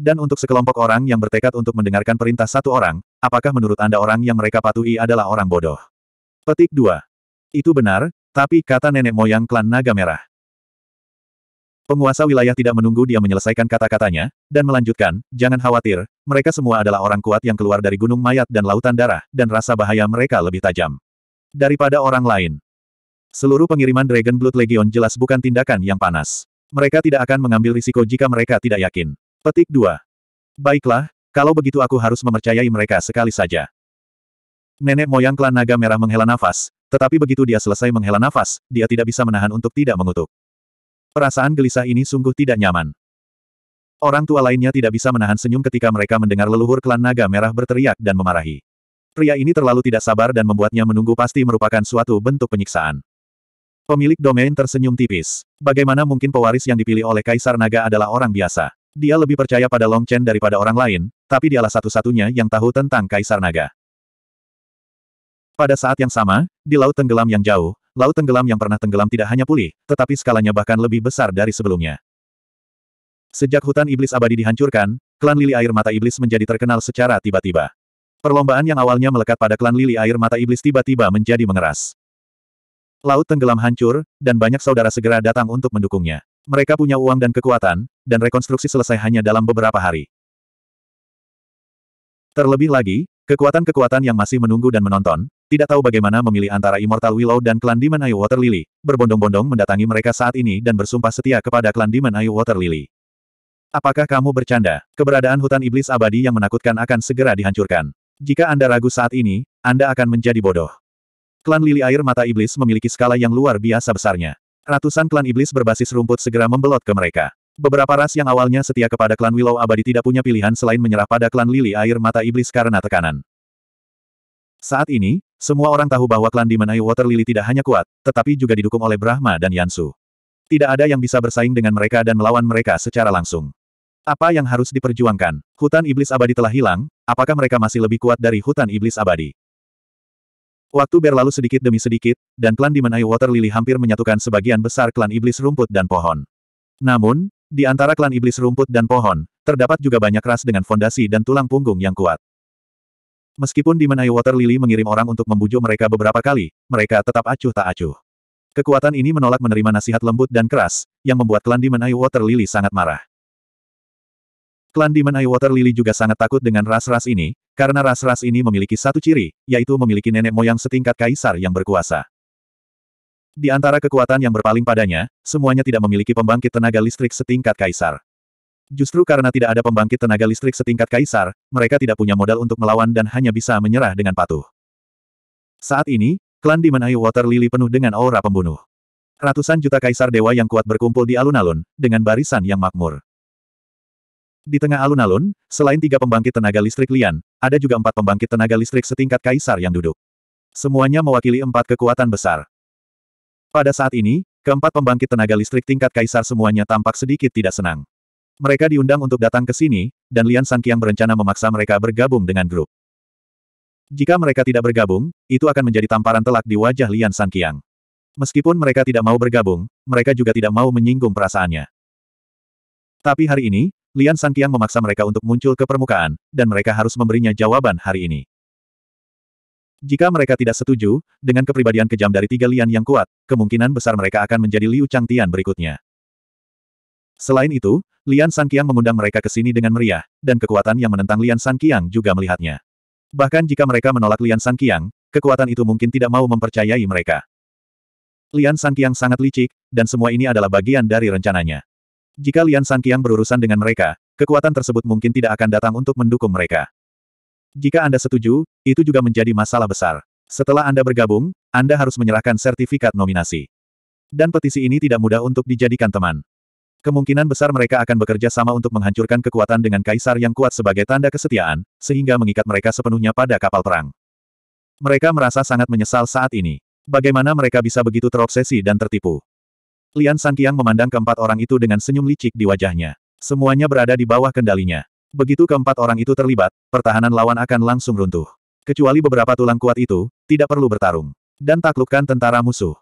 A: Dan untuk sekelompok orang yang bertekad untuk mendengarkan perintah satu orang, apakah menurut Anda orang yang mereka patuhi adalah orang bodoh? Petik 2. Itu benar, tapi kata nenek moyang klan Naga Merah. Penguasa wilayah tidak menunggu dia menyelesaikan kata-katanya, dan melanjutkan, jangan khawatir, mereka semua adalah orang kuat yang keluar dari gunung mayat dan lautan darah, dan rasa bahaya mereka lebih tajam. Daripada orang lain. Seluruh pengiriman Dragon Blood Legion jelas bukan tindakan yang panas. Mereka tidak akan mengambil risiko jika mereka tidak yakin. Petik 2. Baiklah, kalau begitu aku harus memercayai mereka sekali saja. Nenek moyang klan naga merah menghela nafas, tetapi begitu dia selesai menghela nafas, dia tidak bisa menahan untuk tidak mengutuk. Perasaan gelisah ini sungguh tidak nyaman. Orang tua lainnya tidak bisa menahan senyum ketika mereka mendengar leluhur klan naga merah berteriak dan memarahi. Pria ini terlalu tidak sabar dan membuatnya menunggu pasti merupakan suatu bentuk penyiksaan. Pemilik domain tersenyum tipis. Bagaimana mungkin pewaris yang dipilih oleh Kaisar Naga adalah orang biasa? Dia lebih percaya pada Long Chen daripada orang lain, tapi dialah satu-satunya yang tahu tentang Kaisar Naga. Pada saat yang sama, di Laut Tenggelam yang jauh, Laut Tenggelam yang pernah tenggelam tidak hanya pulih, tetapi skalanya bahkan lebih besar dari sebelumnya. Sejak hutan iblis abadi dihancurkan, klan lili air mata iblis menjadi terkenal secara tiba-tiba. Perlombaan yang awalnya melekat pada klan lili air mata iblis tiba-tiba menjadi mengeras. Laut tenggelam hancur, dan banyak saudara segera datang untuk mendukungnya. Mereka punya uang dan kekuatan, dan rekonstruksi selesai hanya dalam beberapa hari. Terlebih lagi, kekuatan-kekuatan yang masih menunggu dan menonton, tidak tahu bagaimana memilih antara Immortal Willow dan klan Demon Eye Water Lily, berbondong-bondong mendatangi mereka saat ini dan bersumpah setia kepada klan Demon Eye Water Lily. Apakah kamu bercanda? Keberadaan hutan iblis abadi yang menakutkan akan segera dihancurkan. Jika Anda ragu saat ini, Anda akan menjadi bodoh. Klan Lili Air Mata Iblis memiliki skala yang luar biasa besarnya. Ratusan klan iblis berbasis rumput segera membelot ke mereka. Beberapa ras yang awalnya setia kepada klan Willow Abadi tidak punya pilihan selain menyerah pada klan Lili Air Mata Iblis karena tekanan. Saat ini, semua orang tahu bahwa klan Di Eye Water Lily tidak hanya kuat, tetapi juga didukung oleh Brahma dan Yansu. Tidak ada yang bisa bersaing dengan mereka dan melawan mereka secara langsung. Apa yang harus diperjuangkan? Hutan Iblis Abadi telah hilang, apakah mereka masih lebih kuat dari Hutan Iblis Abadi? Waktu berlalu sedikit demi sedikit, dan klan dimenai Water Lily hampir menyatukan sebagian besar klan iblis rumput dan pohon. Namun, di antara klan iblis rumput dan pohon, terdapat juga banyak ras dengan fondasi dan tulang punggung yang kuat. Meskipun dimenai Water Lily mengirim orang untuk membujuk mereka beberapa kali, mereka tetap acuh tak acuh. Kekuatan ini menolak menerima nasihat lembut dan keras, yang membuat klan dimenai Water Lily sangat marah. Klan Demon Eye Water Lily juga sangat takut dengan ras-ras ini, karena ras-ras ini memiliki satu ciri, yaitu memiliki nenek moyang setingkat kaisar yang berkuasa. Di antara kekuatan yang berpaling padanya, semuanya tidak memiliki pembangkit tenaga listrik setingkat kaisar. Justru karena tidak ada pembangkit tenaga listrik setingkat kaisar, mereka tidak punya modal untuk melawan dan hanya bisa menyerah dengan patuh. Saat ini, klan Demon Eye Water Lily penuh dengan aura pembunuh. Ratusan juta kaisar dewa yang kuat berkumpul di alun-alun, dengan barisan yang makmur. Di tengah alun-alun, selain tiga pembangkit tenaga listrik Lian, ada juga empat pembangkit tenaga listrik setingkat kaisar yang duduk. Semuanya mewakili empat kekuatan besar. Pada saat ini, keempat pembangkit tenaga listrik tingkat kaisar semuanya tampak sedikit tidak senang. Mereka diundang untuk datang ke sini, dan Lian Sangkiang berencana memaksa mereka bergabung dengan grup. Jika mereka tidak bergabung, itu akan menjadi tamparan telak di wajah Lian Sangkiang. Meskipun mereka tidak mau bergabung, mereka juga tidak mau menyinggung perasaannya. Tapi hari ini, Lian Sangkiang memaksa mereka untuk muncul ke permukaan, dan mereka harus memberinya jawaban hari ini. Jika mereka tidak setuju, dengan kepribadian kejam dari tiga Lian yang kuat, kemungkinan besar mereka akan menjadi Liu Changtian berikutnya. Selain itu, Lian Sangkiang mengundang mereka ke sini dengan meriah, dan kekuatan yang menentang Lian Sangkiang juga melihatnya. Bahkan jika mereka menolak Lian Sangkiang, kekuatan itu mungkin tidak mau mempercayai mereka. Lian Sangkiang sangat licik, dan semua ini adalah bagian dari rencananya. Jika Lian Sangkiang berurusan dengan mereka, kekuatan tersebut mungkin tidak akan datang untuk mendukung mereka. Jika Anda setuju, itu juga menjadi masalah besar. Setelah Anda bergabung, Anda harus menyerahkan sertifikat nominasi. Dan petisi ini tidak mudah untuk dijadikan teman. Kemungkinan besar mereka akan bekerja sama untuk menghancurkan kekuatan dengan kaisar yang kuat sebagai tanda kesetiaan, sehingga mengikat mereka sepenuhnya pada kapal perang. Mereka merasa sangat menyesal saat ini. Bagaimana mereka bisa begitu terobsesi dan tertipu? Lian Santiang memandang keempat orang itu dengan senyum licik di wajahnya. Semuanya berada di bawah kendalinya. Begitu keempat orang itu terlibat, pertahanan lawan akan langsung runtuh. Kecuali beberapa tulang kuat itu, tidak perlu bertarung. Dan taklukkan tentara musuh.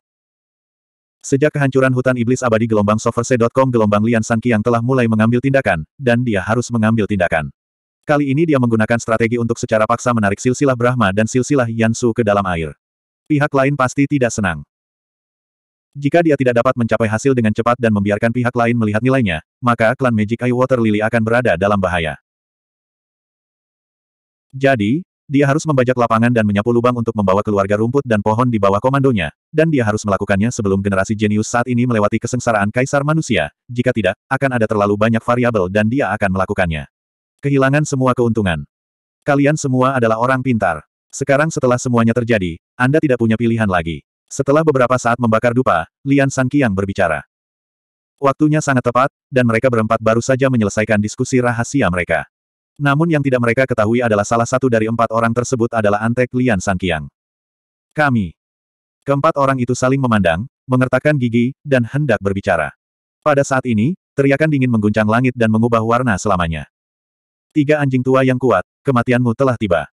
A: Sejak kehancuran hutan iblis abadi gelombang soverse.com gelombang Lian Sangkiang telah mulai mengambil tindakan, dan dia harus mengambil tindakan. Kali ini dia menggunakan strategi untuk secara paksa menarik silsilah Brahma dan silsilah Yansu ke dalam air. Pihak lain pasti tidak senang. Jika dia tidak dapat mencapai hasil dengan cepat dan membiarkan pihak lain melihat nilainya, maka klan Magic Eye Water Lily akan berada dalam bahaya. Jadi, dia harus membajak lapangan dan menyapu lubang untuk membawa keluarga rumput dan pohon di bawah komandonya, dan dia harus melakukannya sebelum generasi jenius saat ini melewati kesengsaraan kaisar manusia, jika tidak, akan ada terlalu banyak variabel dan dia akan melakukannya. Kehilangan semua keuntungan. Kalian semua adalah orang pintar. Sekarang setelah semuanya terjadi, Anda tidak punya pilihan lagi. Setelah beberapa saat membakar dupa, Lian Sanqiang berbicara. Waktunya sangat tepat, dan mereka berempat baru saja menyelesaikan diskusi rahasia mereka. Namun yang tidak mereka ketahui adalah salah satu dari empat orang tersebut adalah Antek Lian Sangkiang. Kami. Keempat orang itu saling memandang, mengertakkan gigi, dan hendak berbicara. Pada saat ini, teriakan dingin mengguncang langit dan mengubah warna selamanya. Tiga anjing tua yang kuat, kematianmu telah tiba.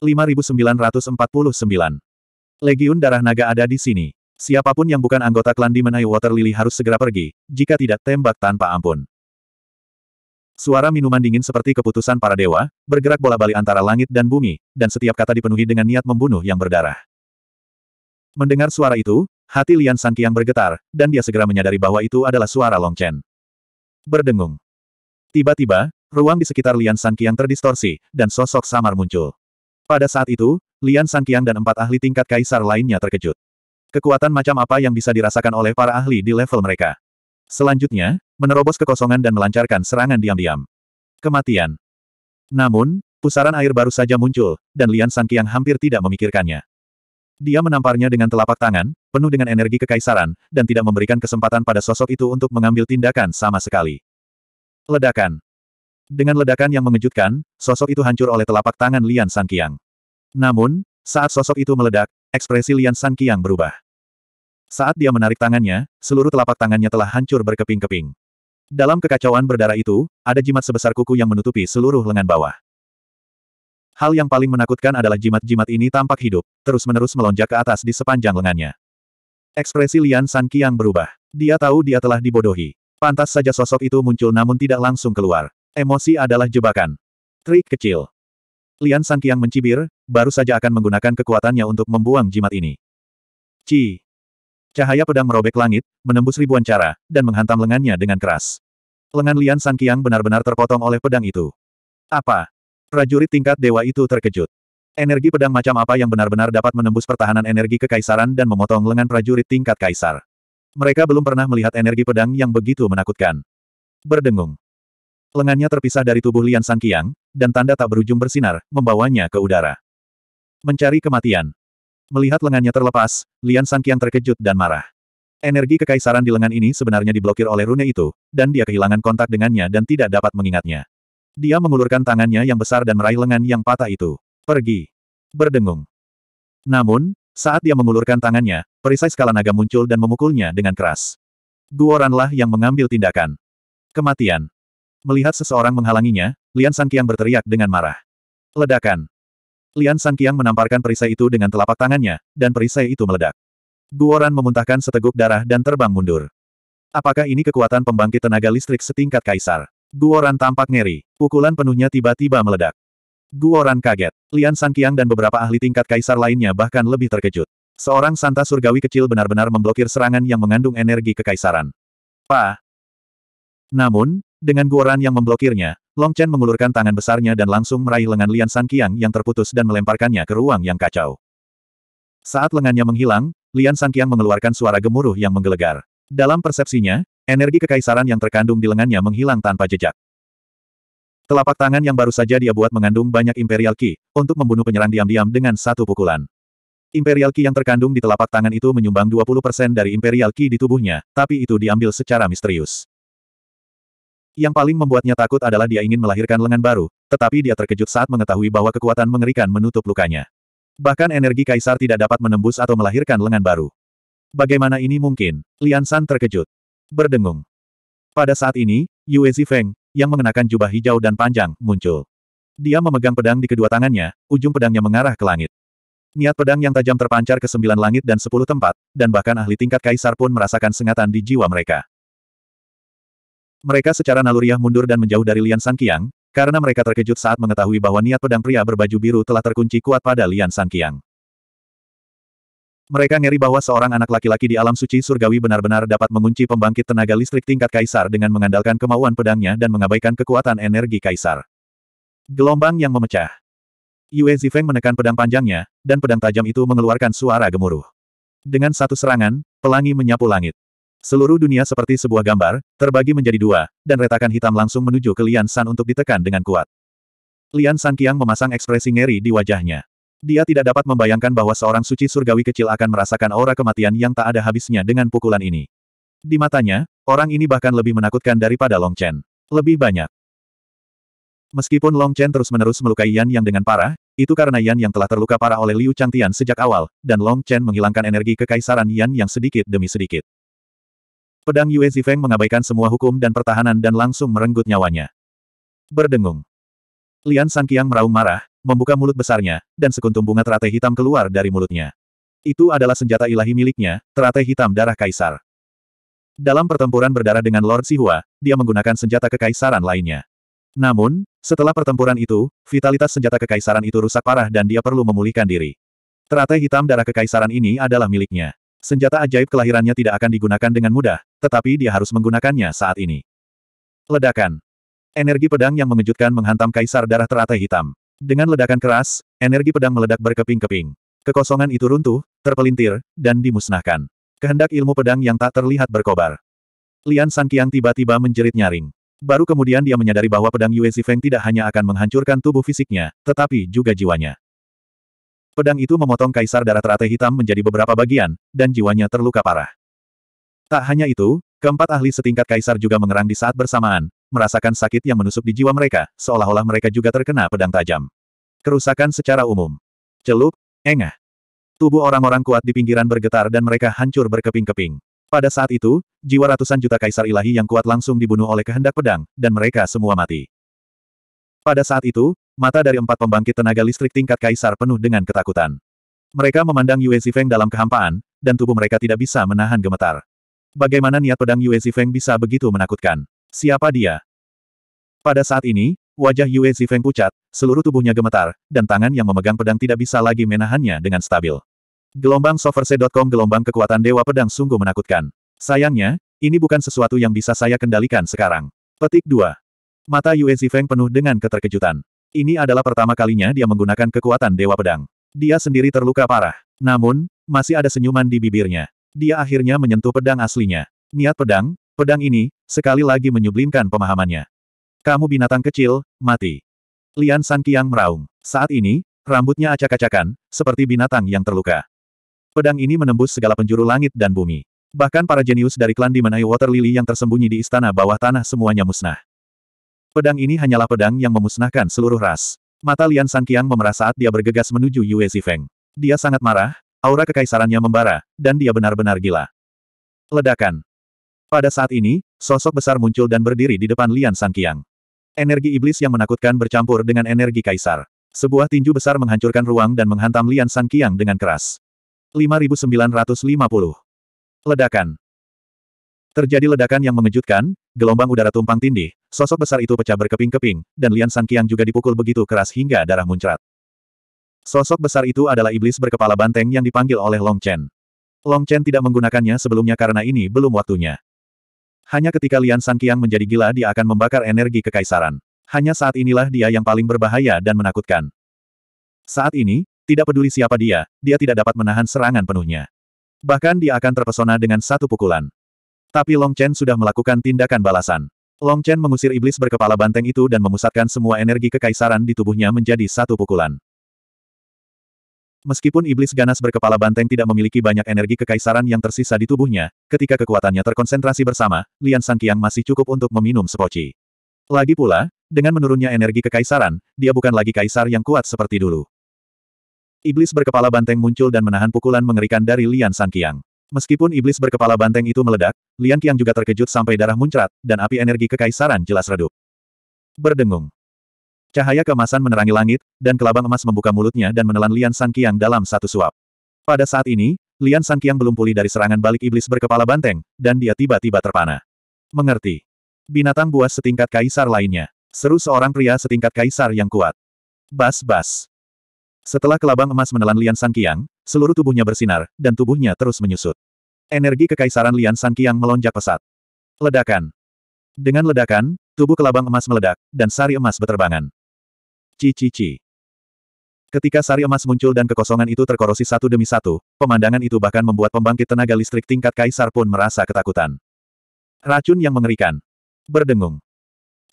A: 5949 Legiun Darah Naga ada di sini. Siapapun yang bukan anggota klan Demon Eye Water Lily harus segera pergi, jika tidak tembak tanpa ampun. Suara minuman dingin seperti keputusan para dewa, bergerak bola-balik antara langit dan bumi, dan setiap kata dipenuhi dengan niat membunuh yang berdarah. Mendengar suara itu, hati Lian yang bergetar, dan dia segera menyadari bahwa itu adalah suara Long Chen. Berdengung. Tiba-tiba, ruang di sekitar Lian yang terdistorsi, dan sosok samar muncul. Pada saat itu, Lian Sangkiang dan empat ahli tingkat kaisar lainnya terkejut. Kekuatan macam apa yang bisa dirasakan oleh para ahli di level mereka? Selanjutnya, menerobos kekosongan dan melancarkan serangan diam-diam. Kematian. Namun, pusaran air baru saja muncul, dan Lian Sangkiang hampir tidak memikirkannya. Dia menamparnya dengan telapak tangan, penuh dengan energi kekaisaran, dan tidak memberikan kesempatan pada sosok itu untuk mengambil tindakan sama sekali. Ledakan. Dengan ledakan yang mengejutkan, sosok itu hancur oleh telapak tangan Lian Sangkiang. Namun, saat sosok itu meledak, ekspresi Lian Sangkiang berubah. Saat dia menarik tangannya, seluruh telapak tangannya telah hancur berkeping-keping. Dalam kekacauan berdarah itu, ada jimat sebesar kuku yang menutupi seluruh lengan bawah. Hal yang paling menakutkan adalah jimat-jimat ini tampak hidup, terus-menerus melonjak ke atas di sepanjang lengannya. Ekspresi Lian Sangkiang berubah. Dia tahu dia telah dibodohi. Pantas saja sosok itu muncul namun tidak langsung keluar. Emosi adalah jebakan. Trik kecil. Lian Sangkiang mencibir, baru saja akan menggunakan kekuatannya untuk membuang jimat ini. Ci. Cahaya pedang merobek langit, menembus ribuan cara, dan menghantam lengannya dengan keras. Lengan Lian Sangkiang benar-benar terpotong oleh pedang itu. Apa? Prajurit tingkat dewa itu terkejut. Energi pedang macam apa yang benar-benar dapat menembus pertahanan energi kekaisaran dan memotong lengan prajurit tingkat kaisar. Mereka belum pernah melihat energi pedang yang begitu menakutkan. Berdengung. Lengannya terpisah dari tubuh Lian Sankiang, dan tanda tak berujung bersinar, membawanya ke udara. Mencari kematian. Melihat lengannya terlepas, Lian Sankiang terkejut dan marah. Energi kekaisaran di lengan ini sebenarnya diblokir oleh rune itu, dan dia kehilangan kontak dengannya dan tidak dapat mengingatnya. Dia mengulurkan tangannya yang besar dan meraih lengan yang patah itu. Pergi. Berdengung. Namun, saat dia mengulurkan tangannya, perisai skala naga muncul dan memukulnya dengan keras. Guoranlah yang mengambil tindakan. Kematian. Melihat seseorang menghalanginya, Lian Sangkiang berteriak dengan marah. Ledakan. Lian Sangkiang menamparkan perisai itu dengan telapak tangannya, dan perisai itu meledak. Guoran memuntahkan seteguk darah dan terbang mundur. Apakah ini kekuatan pembangkit tenaga listrik setingkat kaisar? Guoran tampak ngeri. Pukulan penuhnya tiba-tiba meledak. Guoran kaget. Lian Sangkiang dan beberapa ahli tingkat kaisar lainnya bahkan lebih terkejut. Seorang santa surgawi kecil benar-benar memblokir serangan yang mengandung energi kekaisaran. Pa, namun, dengan guoran yang memblokirnya, Long Chen mengulurkan tangan besarnya dan langsung meraih lengan Lian San Qiang yang terputus dan melemparkannya ke ruang yang kacau. Saat lengannya menghilang, Lian San Qiang mengeluarkan suara gemuruh yang menggelegar. Dalam persepsinya, energi kekaisaran yang terkandung di lengannya menghilang tanpa jejak. Telapak tangan yang baru saja dia buat mengandung banyak Imperial Qi, untuk membunuh penyerang diam-diam dengan satu pukulan. Imperial Qi yang terkandung di telapak tangan itu menyumbang 20% dari Imperial Qi di tubuhnya, tapi itu diambil secara misterius. Yang paling membuatnya takut adalah dia ingin melahirkan lengan baru, tetapi dia terkejut saat mengetahui bahwa kekuatan mengerikan menutup lukanya. Bahkan energi kaisar tidak dapat menembus atau melahirkan lengan baru. Bagaimana ini mungkin? Lian San terkejut. Berdengung. Pada saat ini, Yue Zifeng, yang mengenakan jubah hijau dan panjang, muncul. Dia memegang pedang di kedua tangannya, ujung pedangnya mengarah ke langit. Niat pedang yang tajam terpancar ke sembilan langit dan sepuluh tempat, dan bahkan ahli tingkat kaisar pun merasakan sengatan di jiwa mereka. Mereka secara naluriah mundur dan menjauh dari Lian Sangkiang, karena mereka terkejut saat mengetahui bahwa niat pedang pria berbaju biru telah terkunci kuat pada Lian Sangkiang. Mereka ngeri bahwa seorang anak laki-laki di alam suci surgawi benar-benar dapat mengunci pembangkit tenaga listrik tingkat kaisar dengan mengandalkan kemauan pedangnya dan mengabaikan kekuatan energi kaisar. Gelombang yang memecah. Yue Zifeng menekan pedang panjangnya, dan pedang tajam itu mengeluarkan suara gemuruh. Dengan satu serangan, pelangi menyapu langit. Seluruh dunia seperti sebuah gambar, terbagi menjadi dua, dan retakan hitam langsung menuju ke Lian San untuk ditekan dengan kuat. Lian San Qiang memasang ekspresi ngeri di wajahnya. Dia tidak dapat membayangkan bahwa seorang suci surgawi kecil akan merasakan aura kematian yang tak ada habisnya dengan pukulan ini. Di matanya, orang ini bahkan lebih menakutkan daripada Long Chen. Lebih banyak. Meskipun Long Chen terus-menerus melukai Yan Yang dengan parah, itu karena Yan Yang telah terluka parah oleh Liu Changtian sejak awal, dan Long Chen menghilangkan energi kekaisaran Yan Yang sedikit demi sedikit. Pedang Yue Zifeng mengabaikan semua hukum dan pertahanan dan langsung merenggut nyawanya. Berdengung. Lian Sangkiang meraung marah, membuka mulut besarnya, dan sekuntum bunga teratai hitam keluar dari mulutnya. Itu adalah senjata ilahi miliknya, teratai hitam darah kaisar. Dalam pertempuran berdarah dengan Lord Sihua, dia menggunakan senjata kekaisaran lainnya. Namun, setelah pertempuran itu, vitalitas senjata kekaisaran itu rusak parah dan dia perlu memulihkan diri. Teratai hitam darah kekaisaran ini adalah miliknya. Senjata ajaib kelahirannya tidak akan digunakan dengan mudah, tetapi dia harus menggunakannya saat ini. Ledakan. Energi pedang yang mengejutkan menghantam kaisar darah teratai hitam. Dengan ledakan keras, energi pedang meledak berkeping-keping. Kekosongan itu runtuh, terpelintir, dan dimusnahkan. Kehendak ilmu pedang yang tak terlihat berkobar. Lian Sangkiang tiba-tiba menjerit nyaring. Baru kemudian dia menyadari bahwa pedang Yue Zifeng tidak hanya akan menghancurkan tubuh fisiknya, tetapi juga jiwanya. Pedang itu memotong kaisar darah teratai hitam menjadi beberapa bagian, dan jiwanya terluka parah. Tak hanya itu, keempat ahli setingkat kaisar juga mengerang di saat bersamaan, merasakan sakit yang menusuk di jiwa mereka, seolah-olah mereka juga terkena pedang tajam. Kerusakan secara umum. Celup, engah. Tubuh orang-orang kuat di pinggiran bergetar dan mereka hancur berkeping-keping. Pada saat itu, jiwa ratusan juta kaisar ilahi yang kuat langsung dibunuh oleh kehendak pedang, dan mereka semua mati. Pada saat itu, Mata dari empat pembangkit tenaga listrik tingkat kaisar penuh dengan ketakutan. Mereka memandang Yue Zifeng dalam kehampaan, dan tubuh mereka tidak bisa menahan gemetar. Bagaimana niat pedang Yue Zifeng bisa begitu menakutkan? Siapa dia? Pada saat ini, wajah Yue Zifeng pucat, seluruh tubuhnya gemetar, dan tangan yang memegang pedang tidak bisa lagi menahannya dengan stabil. Gelombang soverse.com gelombang kekuatan dewa pedang sungguh menakutkan. Sayangnya, ini bukan sesuatu yang bisa saya kendalikan sekarang. Petik 2. Mata Yue Zifeng penuh dengan keterkejutan. Ini adalah pertama kalinya dia menggunakan kekuatan Dewa Pedang. Dia sendiri terluka parah. Namun, masih ada senyuman di bibirnya. Dia akhirnya menyentuh pedang aslinya. Niat pedang, pedang ini, sekali lagi menyublimkan pemahamannya. Kamu binatang kecil, mati. Lian San Kiang meraung. Saat ini, rambutnya acak-acakan, seperti binatang yang terluka. Pedang ini menembus segala penjuru langit dan bumi. Bahkan para jenius dari klan Dimenai Water Lily yang tersembunyi di istana bawah tanah semuanya musnah. Pedang ini hanyalah pedang yang memusnahkan seluruh ras. Mata Lian Sangkiang memerah saat dia bergegas menuju Yue Zifeng. Dia sangat marah, aura kekaisarannya membara, dan dia benar-benar gila. Ledakan. Pada saat ini, sosok besar muncul dan berdiri di depan Lian Sangkiang. Energi iblis yang menakutkan bercampur dengan energi kaisar. Sebuah tinju besar menghancurkan ruang dan menghantam Lian Sangkiang dengan keras. 5950. Ledakan. Terjadi ledakan yang mengejutkan, gelombang udara tumpang tindih, sosok besar itu pecah berkeping-keping, dan Lian Sanqiang juga dipukul begitu keras hingga darah muncrat. Sosok besar itu adalah iblis berkepala banteng yang dipanggil oleh Long Chen. Long Chen tidak menggunakannya sebelumnya karena ini belum waktunya. Hanya ketika Lian Sanqiang menjadi gila dia akan membakar energi kekaisaran. Hanya saat inilah dia yang paling berbahaya dan menakutkan. Saat ini, tidak peduli siapa dia, dia tidak dapat menahan serangan penuhnya. Bahkan dia akan terpesona dengan satu pukulan. Tapi Long Chen sudah melakukan tindakan balasan. Long Chen mengusir iblis berkepala banteng itu dan memusatkan semua energi kekaisaran di tubuhnya menjadi satu pukulan. Meskipun iblis ganas berkepala banteng tidak memiliki banyak energi kekaisaran yang tersisa di tubuhnya, ketika kekuatannya terkonsentrasi bersama, Lian Sangkiang masih cukup untuk meminum sepoci. Lagi pula, dengan menurunnya energi kekaisaran, dia bukan lagi kaisar yang kuat seperti dulu. Iblis berkepala banteng muncul dan menahan pukulan mengerikan dari Lian Sangkiang. Meskipun iblis berkepala banteng itu meledak, Lian Qiang juga terkejut sampai darah muncrat, dan api energi kekaisaran jelas redup. Berdengung. Cahaya kemasan menerangi langit, dan kelabang emas membuka mulutnya dan menelan Lian San Qiang dalam satu suap. Pada saat ini, Lian San Qiang belum pulih dari serangan balik iblis berkepala banteng, dan dia tiba-tiba terpana. Mengerti. Binatang buas setingkat kaisar lainnya. Seru seorang pria setingkat kaisar yang kuat. Bas-bas. Setelah kelabang emas menelan Lian San Qiang, seluruh tubuhnya bersinar, dan tubuhnya terus menyusut energi kekaisaran Lian San Qiang melonjak pesat. Ledakan. Dengan ledakan, tubuh kelabang emas meledak, dan sari emas beterbangan. Cici-ci. Ketika sari emas muncul dan kekosongan itu terkorosi satu demi satu, pemandangan itu bahkan membuat pembangkit tenaga listrik tingkat kaisar pun merasa ketakutan. Racun yang mengerikan. Berdengung.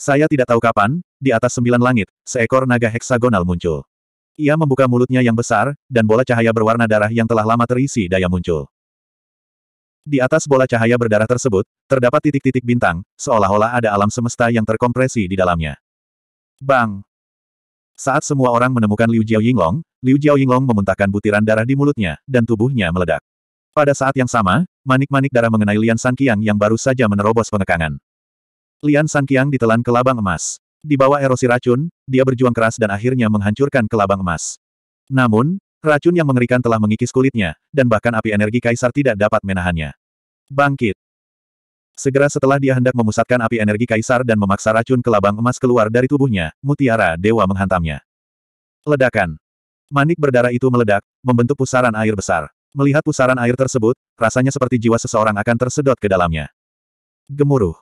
A: Saya tidak tahu kapan, di atas sembilan langit, seekor naga heksagonal muncul. Ia membuka mulutnya yang besar, dan bola cahaya berwarna darah yang telah lama terisi daya muncul. Di atas bola cahaya berdarah tersebut, terdapat titik-titik bintang, seolah-olah ada alam semesta yang terkompresi di dalamnya. Bang! Saat semua orang menemukan Liu Jiao Yinglong, Liu Jiao Yinglong memuntahkan butiran darah di mulutnya, dan tubuhnya meledak. Pada saat yang sama, manik-manik darah mengenai Lian Sanqiang yang baru saja menerobos pengekangan. Lian Sanqiang ditelan ke labang emas. Di bawah erosi racun, dia berjuang keras dan akhirnya menghancurkan ke labang emas. Namun, Racun yang mengerikan telah mengikis kulitnya, dan bahkan api energi kaisar tidak dapat menahannya. Bangkit! Segera setelah dia hendak memusatkan api energi kaisar dan memaksa racun ke labang emas keluar dari tubuhnya, mutiara dewa menghantamnya. Ledakan! Manik berdarah itu meledak, membentuk pusaran air besar. Melihat pusaran air tersebut, rasanya seperti jiwa seseorang akan tersedot ke dalamnya. Gemuruh!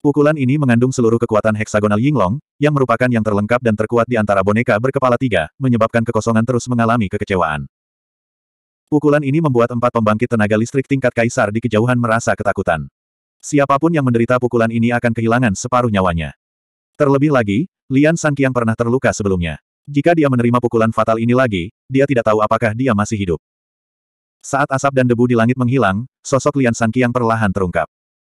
A: Pukulan ini mengandung seluruh kekuatan heksagonal Yinglong, yang merupakan yang terlengkap dan terkuat di antara boneka berkepala tiga, menyebabkan kekosongan terus mengalami kekecewaan. Pukulan ini membuat empat pembangkit tenaga listrik tingkat kaisar di kejauhan merasa ketakutan. Siapapun yang menderita pukulan ini akan kehilangan separuh nyawanya. Terlebih lagi, Lian yang pernah terluka sebelumnya. Jika dia menerima pukulan fatal ini lagi, dia tidak tahu apakah dia masih hidup. Saat asap dan debu di langit menghilang, sosok Lian yang perlahan terungkap.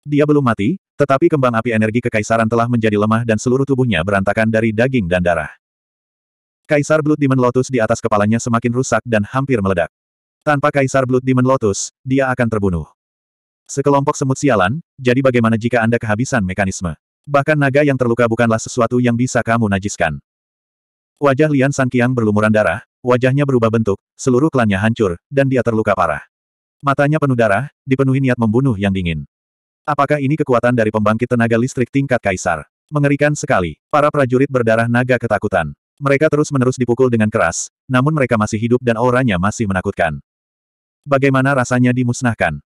A: Dia belum mati, tetapi kembang api energi kekaisaran telah menjadi lemah dan seluruh tubuhnya berantakan dari daging dan darah. Kaisar Blood Demon Lotus di atas kepalanya semakin rusak dan hampir meledak. Tanpa Kaisar Blood Demon Lotus, dia akan terbunuh. Sekelompok semut sialan, jadi bagaimana jika Anda kehabisan mekanisme? Bahkan naga yang terluka bukanlah sesuatu yang bisa kamu najiskan. Wajah Lian Sangkiang berlumuran darah, wajahnya berubah bentuk, seluruh klannya hancur, dan dia terluka parah. Matanya penuh darah, dipenuhi niat membunuh yang dingin. Apakah ini kekuatan dari pembangkit tenaga listrik tingkat kaisar? Mengerikan sekali. Para prajurit berdarah naga ketakutan. Mereka terus-menerus dipukul dengan keras, namun mereka masih hidup dan auranya masih menakutkan. Bagaimana rasanya dimusnahkan?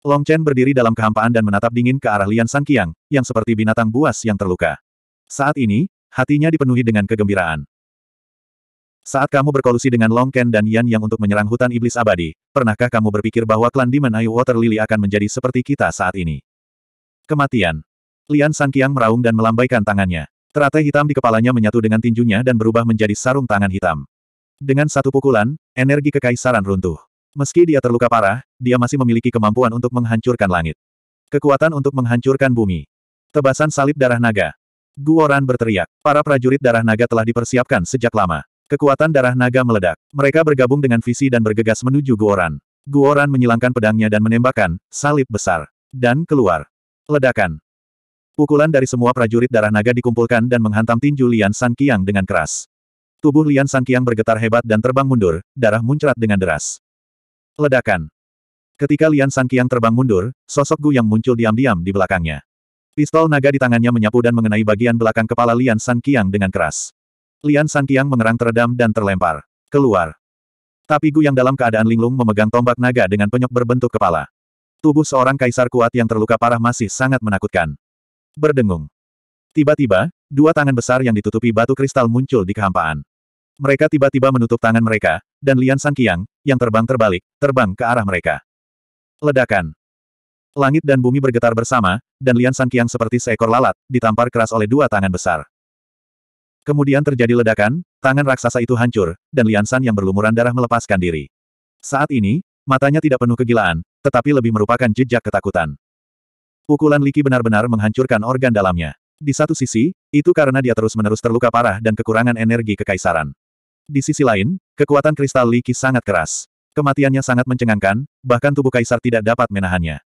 A: Long Chen berdiri dalam kehampaan dan menatap dingin ke arah Lian Sangkiang, yang seperti binatang buas yang terluka. Saat ini, hatinya dipenuhi dengan kegembiraan. Saat kamu berkolusi dengan Long Ken dan Yan Yang untuk menyerang hutan iblis abadi, pernahkah kamu berpikir bahwa klan Demon Eye Water Lily akan menjadi seperti kita saat ini? Kematian. Lian Kiang meraung dan melambaikan tangannya. Teratai hitam di kepalanya menyatu dengan tinjunya dan berubah menjadi sarung tangan hitam. Dengan satu pukulan, energi kekaisaran runtuh. Meski dia terluka parah, dia masih memiliki kemampuan untuk menghancurkan langit. Kekuatan untuk menghancurkan bumi. Tebasan salib darah naga. Guoran berteriak. Para prajurit darah naga telah dipersiapkan sejak lama. Kekuatan darah naga meledak. Mereka bergabung dengan visi dan bergegas menuju Guoran. Guoran menyilangkan pedangnya dan menembakkan, salib besar. Dan keluar. Ledakan. Pukulan dari semua prajurit darah naga dikumpulkan dan menghantam tinju Lian San Qiang dengan keras. Tubuh Lian San Qiang bergetar hebat dan terbang mundur, darah muncrat dengan deras. Ledakan. Ketika Lian San Qiang terbang mundur, sosok Gu yang muncul diam-diam di belakangnya. Pistol naga di tangannya menyapu dan mengenai bagian belakang kepala Lian San Qiang dengan keras. Lian Santiang mengerang teredam dan terlempar. Keluar. Tapi Gu yang dalam keadaan linglung memegang tombak naga dengan penyok berbentuk kepala. Tubuh seorang kaisar kuat yang terluka parah masih sangat menakutkan. Berdengung. Tiba-tiba, dua tangan besar yang ditutupi batu kristal muncul di kehampaan. Mereka tiba-tiba menutup tangan mereka, dan Lian Sangkiang, yang terbang terbalik, terbang ke arah mereka. Ledakan. Langit dan bumi bergetar bersama, dan Lian Sangkiang seperti seekor lalat, ditampar keras oleh dua tangan besar. Kemudian terjadi ledakan, tangan raksasa itu hancur, dan Liansan yang berlumuran darah melepaskan diri. Saat ini, matanya tidak penuh kegilaan, tetapi lebih merupakan jejak ketakutan. Pukulan Liki benar-benar menghancurkan organ dalamnya. Di satu sisi, itu karena dia terus-menerus terluka parah dan kekurangan energi kekaisaran. Di sisi lain, kekuatan kristal Liki sangat keras. Kematiannya sangat mencengangkan, bahkan tubuh kaisar tidak dapat menahannya.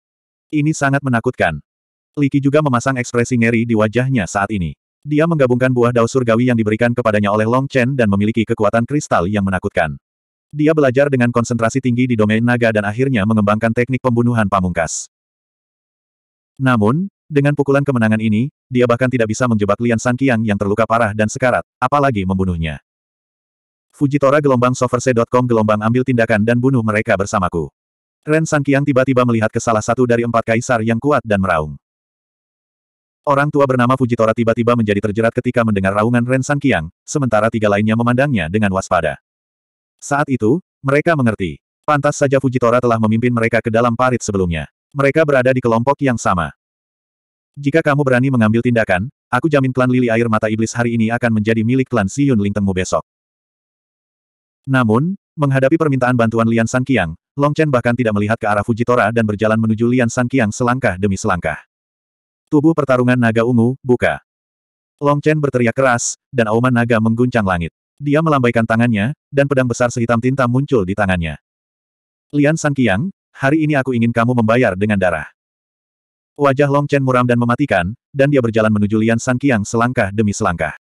A: Ini sangat menakutkan. Liki juga memasang ekspresi ngeri di wajahnya saat ini. Dia menggabungkan buah dao surgawi yang diberikan kepadanya oleh Long Chen dan memiliki kekuatan kristal yang menakutkan. Dia belajar dengan konsentrasi tinggi di domain naga dan akhirnya mengembangkan teknik pembunuhan pamungkas. Namun, dengan pukulan kemenangan ini, dia bahkan tidak bisa menjebak Lian Sanqiang yang terluka parah dan sekarat, apalagi membunuhnya. Fujitora gelombang soverse.com gelombang ambil tindakan dan bunuh mereka bersamaku. Ren Sanqiang tiba-tiba melihat ke salah satu dari empat kaisar yang kuat dan meraung. Orang tua bernama Fujitora tiba-tiba menjadi terjerat ketika mendengar raungan Ren San Kiang, sementara tiga lainnya memandangnya dengan waspada. Saat itu, mereka mengerti. Pantas saja Fujitora telah memimpin mereka ke dalam parit sebelumnya. Mereka berada di kelompok yang sama. Jika kamu berani mengambil tindakan, aku jamin klan lili air mata iblis hari ini akan menjadi milik klan Yun Lingtengmu besok. Namun, menghadapi permintaan bantuan Lian San Kiang, Long Chen bahkan tidak melihat ke arah Fujitora dan berjalan menuju Lian San Kiang selangkah demi selangkah. Tubuh pertarungan naga ungu, buka. Long Chen berteriak keras, dan auman naga mengguncang langit. Dia melambaikan tangannya, dan pedang besar sehitam tinta muncul di tangannya. Lian Kiang, hari ini aku ingin kamu membayar dengan darah. Wajah Long Chen muram dan mematikan, dan dia berjalan menuju Lian Kiang selangkah demi selangkah.